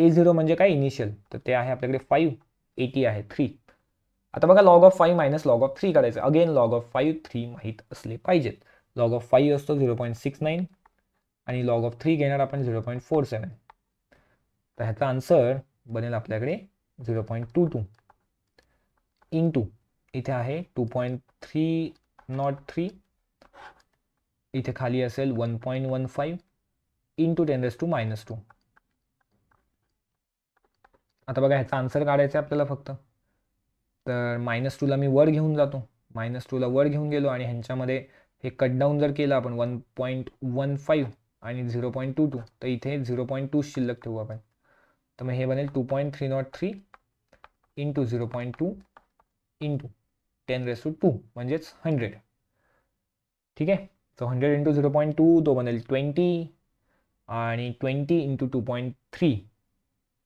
A zero म्हणजे काय इनिशियल तर ते आहे आपल्याकडे फाईव्ह एटी आहे थ्री आता बघा log of five minus log of three करायचं again log of five three माहीत असले पाहिजेत लॉग ऑफ फाईव्ह असतो झिरो पॉईंट सिक्स नाईन आणि लॉग ऑफ थ्री घेणार आपण झिरो पॉईंट फोर सेवन तर ह्याचा आन्सर बनेल आपल्याकडे zero point two two in two इथे आहे two point three not three इथे खाली असेल one point one five in two ten raise two minus two आता बघा ह्याचा आन्सर काढायचा आहे आपल्याला फक्त तर मायनस टूला मी वर घेऊन जातो मायनस टूला वर घेऊन गेलो आणि ह्यांच्यामध्ये हे कटडाऊन जर केलं आपण वन पॉईंट वन फाईव्ह आणि झिरो पॉईंट टू टू तर इथे झिरो पॉईंट टू शिल्लक ठेवू आपण तर मग हे बनेल two point three not three into zero point two into ten raise to two म्हणजेच हंड्रेड ठीक आहे so hundred into zero point two तो बनेल ट्वेंटी आणि twenty into two point three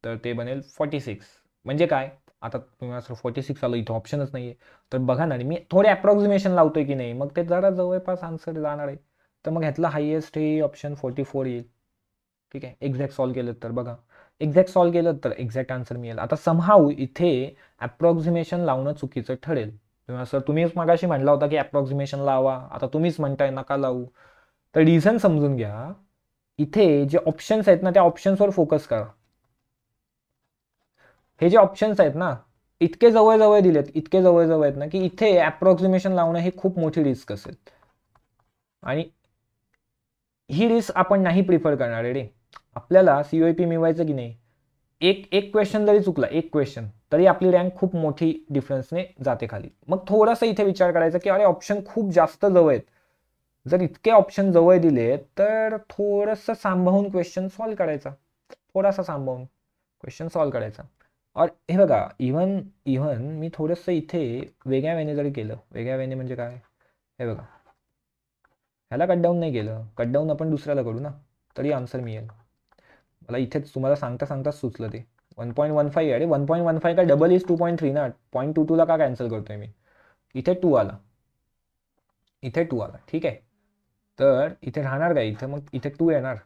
तर ते बनेल फॉर्टी सिक्स म्हणजे काय आता तुम्ही असं फोर्टी सिक्स आलो इथं ऑप्शनच नाही आहे तर बघा ना मी थोडे अप्रॉक्सिमेशन लावतोय की नाही मग ते जरा जवळपास आन्सर जाणार आहे तर मग ह्यातलं हायएस्ट हे ऑप्शन फोर्टी फोर येईल ठीक आहे एक्झॅक्ट सॉल्व केलं तर बघा एक्झॅक्ट सॉल्व केलं तर एक्झॅक्ट आन्सर मिळेल आता समहाऊ इथे अप्रॉक्सिमेशन लावणं चुकीचं ठरेल किंवा सर तुम्हीच मगाशी म्हटला होता की अप्रॉक्सिमेशन लावा आता तुम्हीच म्हणताय नका लावू तर रिझन समजून घ्या इथे जे ऑप्शन्स आहेत ना त्या ऑप्शन्सवर फोकस करा हे जे ऑप्शन्स आहेत ना इतके जवळजवळ दिलेत इतके जवळजवळ आहेत ना की इथे अप्रॉक्सिमेशन लावणं हे खूप मोठी रिस्क असेल आणि ही रिस्क आपण नाही प्रिफर करणार रे आपल्याला सीओ पी मिळवायचं की नाही एक एक क्वेश्चन जरी चुकला एक क्वेश्चन तरी आपली रँक खूप मोठी डिफरन्सने जाते खाली मग थोडासा इथे विचार करायचा की अरे ऑप्शन खूप जास्त जवळ आहेत जर इतके ऑप्शन जवळ दिले तर थोडंसं सांभाळून क्वेश्चन सॉल्व करायचा थोडासा सांभाळून क्वेश्चन सॉल्व करायचा और हे बघा इव्हन इव्हन मी थोडंसं इथे वेगळ्या वेने जरी केलं वेगळ्या वेने म्हणजे काय हे बघा ह्याला कटडाऊन नाही केलं कटडाऊन आपण दुसऱ्याला करू ना तरी आन्सर मिळेल मला इथेच तुम्हाला सांगता सांगताच सुचलं ते वन पॉईंट वन फाईव्ह अरे वन पॉईंट वन फाईव्ह का double is two point three ना पॉईंट टू टूला का कॅन्सल करतो आहे मी इथे टू आला इथे टू आला ठीक आहे तर इथे राहणार काय इथे मग इथे टू येणार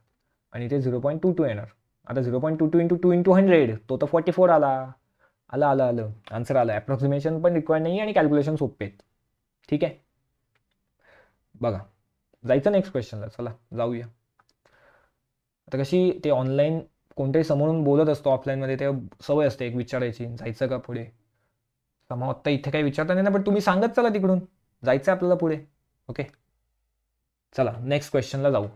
आणि इथे झिरो पॉईंट टू टू येणार आता zero point two two into two into hundred तो तर फोर्टी फोर आला आला आलं आलं आन्सर आलं ॲप्रॉक्सिमेशन पण रिक्वायर्ड नाही आहे आणि कॅल्क्युलेशन सोपे आहेत ठीक आहे बघा जायचं नेक्स्ट क्वेश्चनला चला जाऊया आता कशी ते ऑनलाईन कोणत्याही समोरून बोलत असतो ऑफलाईनमध्ये तेव्हा सवय असते एक विचारायची जायचं का पुढे समा आत्ता इथे काही विचारता नाही ना पण तुम्ही सांगत चला तिकडून जायचं आपल्याला पुढे ओके चला नेक्स्ट क्वेश्चनला जाऊ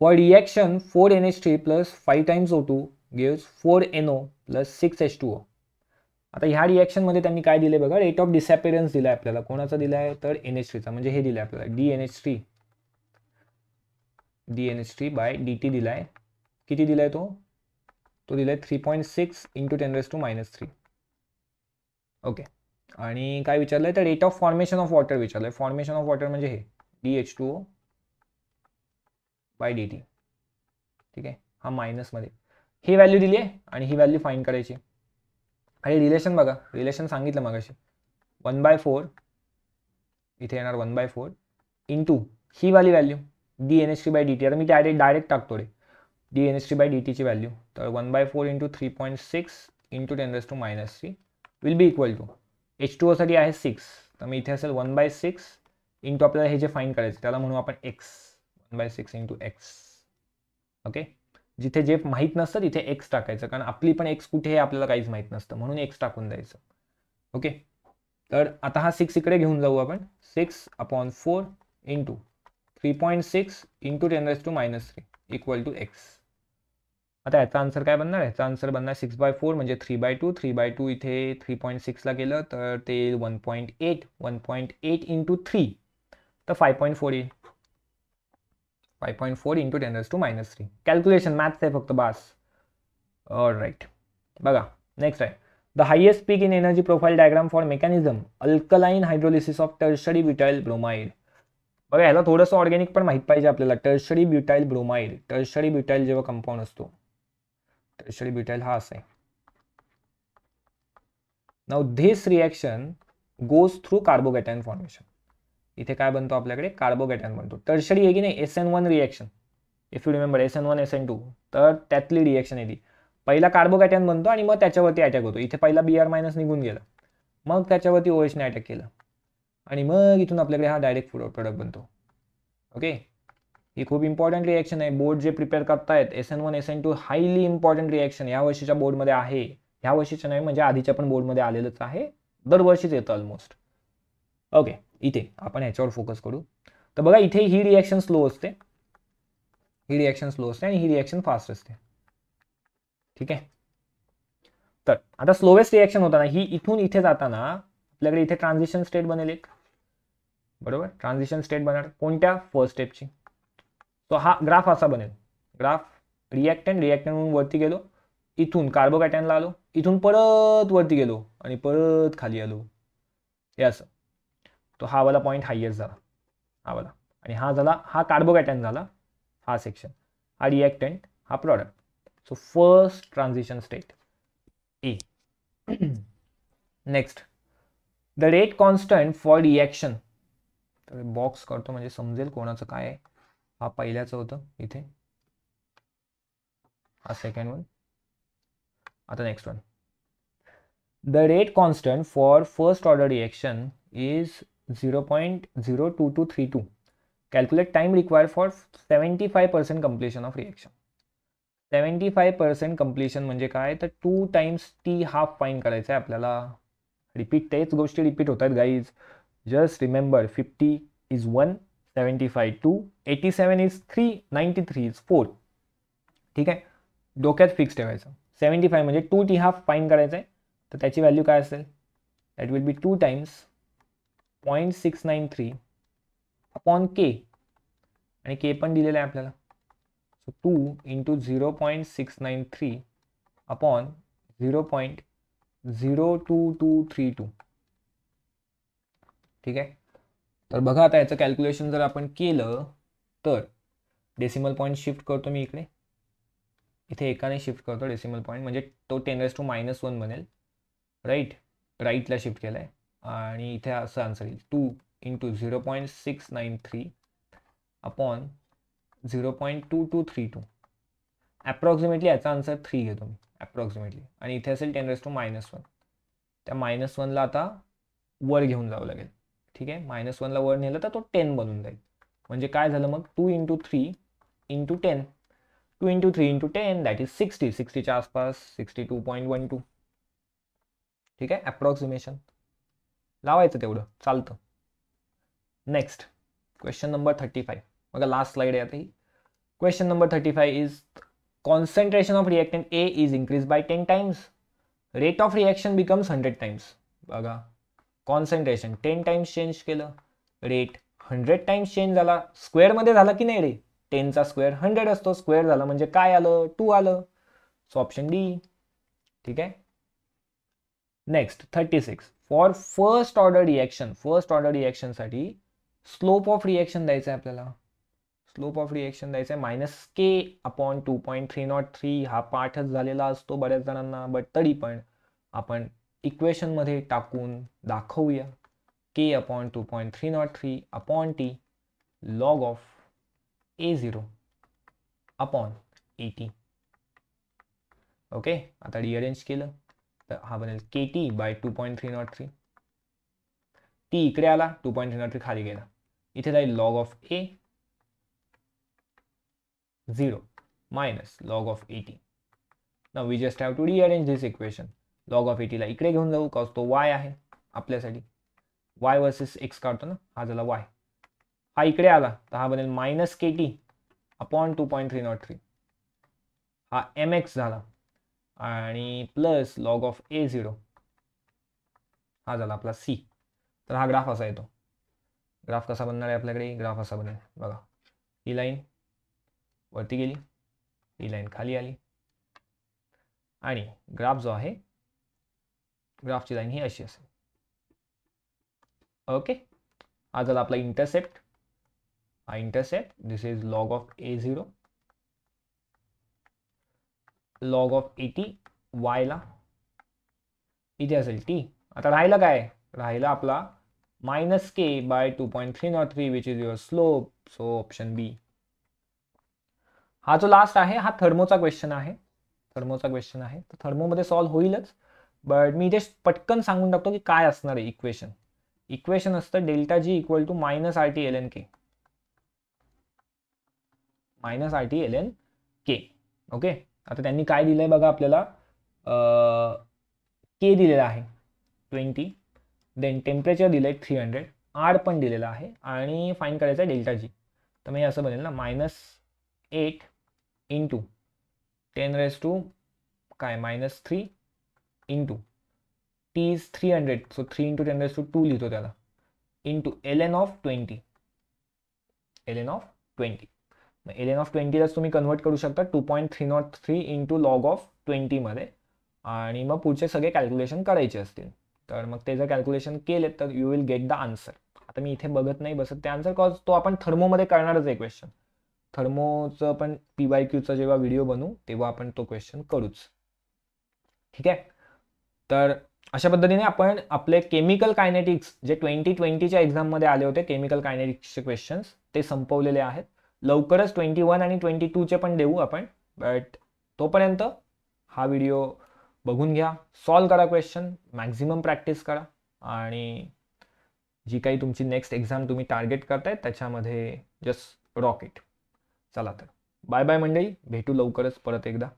for reaction four N H three plus five times O two gives four N O plus six H two O आता ह्या रिॲक्शनमध्ये त्यांनी काय दिले बघा रेट ऑफ डिसॅपिरन्स दिला आहे आपल्याला कोणाचा दिला आहे तर एन एच थ्रीचा म्हणजे हे दिलं आहे आपल्याला D N H three D N S T by D T दिला आहे किती दिला आहे तो तो दिला आहे three point six into ten raise to minus three okay आणि काय विचारलं आहे तर rate of formation of water विचारलं आहे फॉर्मेशन ऑफ वॉटर म्हणजे हे D H two O by D T ठीक आहे हा मायनसमध्ये ही व्हॅल्यू दिली आहे आणि ही व्हॅल्यू फाईन करायची आणि रिलेशन बघा रिलेशन सांगितलं मग अशी वन बाय फोर इथे येणार वन बाय फोर इंटू ही वाली value D N S T by D T आता मी डायरेक्ट डायरेक्ट टाकतो रे D N S T by D टीची व्हॅल्यू तर one by four into three point six into ten raise to minus three will be equal to H two ओसाठी आहे six तर मी इथे असेल वन बाय सिक्स इंटू आपल्याला हे जे फाईन करायचं त्याला म्हणू आपण X one by six into X okay जिथे जे माहीत नसतं तिथे एक्स टाकायचं कारण आपली पण एक्स कुठे हे आपल्याला काहीच माहीत नसतं म्हणून एक्स टाकून द्यायचं ओके तर आता हा सिक्स इकडे घेऊन जाऊ आपण six upon four into three point six into ten raise to minus three equal to X आता याचा आन्सर काय बनणार याचा आन्सर बनणार सिक्स बाय फोर म्हणजे three by two three by two इथे थ्री पॉईंट सिक्सला गेलं तर ते one point eight one point eight into three तर फाय पॉईंट फोर येईल five point four into ten to minus three calculation maths आहे फक्त बास राईट बघा नेक्स्ट आहे the highest peak in energy profile diagram for mechanism alkaline hydrolysis of tertiary butyl bromide बघा याला थोडंसं organic पण माहीत पाहिजे आपल्याला tertiary butyl bromide tertiary butyl जेव्हा कंपाऊंड असतो टर्शरी ब्युटाईल हा असे आहे नाव this reaction goes through carbocation formation इथे काय बनतो आपल्याकडे कार्बोगॅटॅन बनतो टर्शरी आहे की नाही S N one reaction if you remember S N one S N two तर त्यातली रिॲक्शन येते पहिला कार्बोगॅटॅन बनतो आणि मग त्याच्यावरती अटॅक होतो इथे पहिला बी आर मायनस निघून गेला मग त्याच्यावरती ने अटॅक केलं आणि मग इथून आपल्याकडे हा डायरेक्ट फूड प्रोडक्ट बनतो ओके ही खूप इम्पॉर्टंट रिॲक्शन आहे बोर्ड जे प्रिपेअर करतायत S N one S N two highly important reaction या वर्षीच्या बोर्डमध्ये आहे ह्या वर्षीच्या नाही म्हणजे आधीच्या पण बोर्डमध्ये आलेलंच आहे दरवर्षीच येतं ऑलमोस्ट ओके इथे आपण ह्याच्यावर फोकस करू तर बघा इथे ही रिॲक्शन स्लो असते ही रिॲक्शन स्लो असते आणि ही रिॲक्शन फास्ट असते ठीक आहे तर आता स्लोवेस्ट रिॲक्शन होताना ही इथून इथे जाताना आपल्याकडे इथे ट्रान्झिशन स्टेट बनेल एक बरोबर ट्रान्झिशन स्टेट बनणार कोणत्या फर्स्ट स्टेपची सो हा ग्राफ असा बनेल ग्राफ रिॲक्टन रिॲक्टन म्हणून वरती गेलो इथून कार्बोकॅटनला आलो इथून परत वरती गेलो आणि परत खाली आलो हे असं तो हा वाला पॉईंट हायेस्ट झाला हा वाला आणि हा झाला हा कार्बोकॅटन झाला हा सेक्शन हा रिॲक्टन हा product so first transition state A next the rate constant for reaction तर बॉक्स करतो म्हणजे समजेल कोणाचं काय आहे हा पहिल्याचं होतं इथे हा सेकंड वन आता next one the rate constant for first order reaction is zero point zero two two three two calculate time require for seventy five percent completion of reaction seventy five percent completion म्हणजे काय तर two times T half find करायचं आहे आपल्याला repeat तेच गोष्टी repeat होतात guys Just remember 50 is 1, 75 2, 87 is 3, 93 is 4. ठीक आहे डोक्यात फिक्स ठेवायचं सेवन्टी फाय म्हणजे टू टी हाफ फाईन करायचं आहे तर त्याची व्हॅल्यू काय असेल that will be two times point six nine three upon K आणि के पण दिलेलं आहे आपल्याला so two into zero point six nine three upon zero point zero two two three two ठीक आहे तर बघा आता याचं कॅल्क्युलेशन जर आपण केलं तर डेसिमल पॉईंट शिफ्ट करतो मी इकडे इथे एकाने शिफ्ट करतो डेसिमल पॉईंट म्हणजे तो ten raise to minus one बनेल राईट राईटला शिफ्ट केला आहे आणि इथे असं आन्सर येईल two into zero point six nine three upon zero point two two three two approximately याचा आन्सर थ्री घेतो मी ॲप्रॉक्सिमेटली आणि इथे असेल ten raise to minus one त्या मायनस वनला आता वर घेऊन जावं लागेल ठीक आहे मायनस वनला वर नेलं तर तो टेन बनून जाईल म्हणजे काय झालं मग two into three into ten two into three into ten that is sixty सिक्स्टीच्या आसपास sixty two point one two ठीक आहे अप्रॉक्सिमेशन लावायचं तेवढं चालतं next question number thirty five बघा लास्ट स्लाइड आहे आता ही question number thirty five is concentration of reactant A is increase by ten times rate of reaction becomes hundred times बघा कॉन्सन्ट्रेशन टेन टाइम्स चेंज केलं rate hundred times change झाला स्क्वेअरमध्ये झाला की नाही रे टेनचा स्क्वेअर हंड्रेड असतो स्क्वेअर झाला म्हणजे काय आलं टू आलं सो ऑप्शन डी ठीक आहे next thirty six for first order reaction first order रिॲक्शनसाठी स्लोप ऑफ रिॲक्शन द्यायचं आहे आपल्याला स्लोप ऑफ रिॲक्शन द्यायचं आहे minus K upon two point three not three हा पाठच झालेला असतो बऱ्याच जणांना बट तरी पण आपण इक्वेशनमध्ये टाकून दाखवूया K upon two point three not three upon T log of A zero upon A T okay आता रीअरेंज केलं तर हा बनेल K T by two point three not three T इकडे आला two point three not three खाली गेला इथे जाईल log of A zero minus log of A T ना we just have to rearrange this equation log of एटीला इकडे घेऊन जाऊ कॉज तो वाय आहे आपल्यासाठी वाय वर्सेस एक्स काढतो ना हा झाला वाय हा इकडे आला तर हा बनेल minus K T upon two point three not three हा एम एक्स झाला आणि plus log of A zero हा झाला आपला सी तर हा ग्राफ असा येतो ग्राफ कसा बनणार आहे आपल्याकडे ग्राफ असा बनेल बघा ही लाईन वरती गेली ही लाईन खाली आली आणि ग्राफ जो आहे ग्राफची लाईन ही अशी असेल ओके हा झाला आपला इंटरसेप्ट हा intercept this is log of A zero log of A T वायला इथे असेल टी आता राहिलं काय राहिला आपला minus K by two point three not three which is your slope so option B हा जो लास्ट आहे हा थर्मोचा क्वेश्चन आहे थर्मोचा क्वेश्चन आहे तर थर्मोमध्ये सॉल्व्ह होईलच बट मी इथे पटकन सांगून टाकतो की काय असणार आहे इक्वेशन इक्वेशन असतं delta G equal to minus R T L N K minus R T L N K okay आता त्यांनी काय दिलं आहे बघा आपल्याला के दिलेलं आहे ट्वेंटी देन टेम्परेचर दिलं आहे थ्री हंड्रेड आर पण दिलेला आहे आणि फाईन करायचं आहे डेल्टा जी तर मी असं बनेल ना minus eight to ten raise to काय minus three into T is three hundred so three into ten to two लिहितो त्याला into L N of twenty L N of twenty मग एल एन ऑफ ट्वेंटीलाच तुम्ही convert करू शकता two point three not three into log of ट्वेंटीमध्ये आणि मग पुढचे सगळे कॅल्क्युलेशन करायचे असतील तर मग ते जर कॅल्क्युलेशन केले तर you will get the answer आता मी इथे बघत नाही बसत ते आन्सर कॉज तो आपण थर्मोमध्ये करणारच आहे क्वेश्चन थर्मोचं पण पी वाय क्यूचा जेव्हा व्हिडिओ बनू तेव्हा आपण तो क्वेश्चन करूच ठीक आहे तर अशा पद्धतीने आपण आपले केमिकल कायनेटिक्स जे ट्वेंटी ट्वेंटीच्या एक्झाममध्ये आले होते केमिकल कायनेटिक्सचे क्वेश्चन्स ते संपवलेले आहेत लवकरच ट्वेंटी वन आणि ट्वेंटी टूचे पण देऊ आपण बट तोपर्यंत हा व्हिडिओ बघून घ्या सॉल्व करा क्वेश्चन मॅक्झिमम प्रॅक्टिस करा आणि जी काही तुमची नेक्स्ट एक्झाम तुम्ही टार्गेट करताय त्याच्यामध्ये जस्ट रॉकेट चला तर बाय बाय मंडळी भेटू लवकरच परत एकदा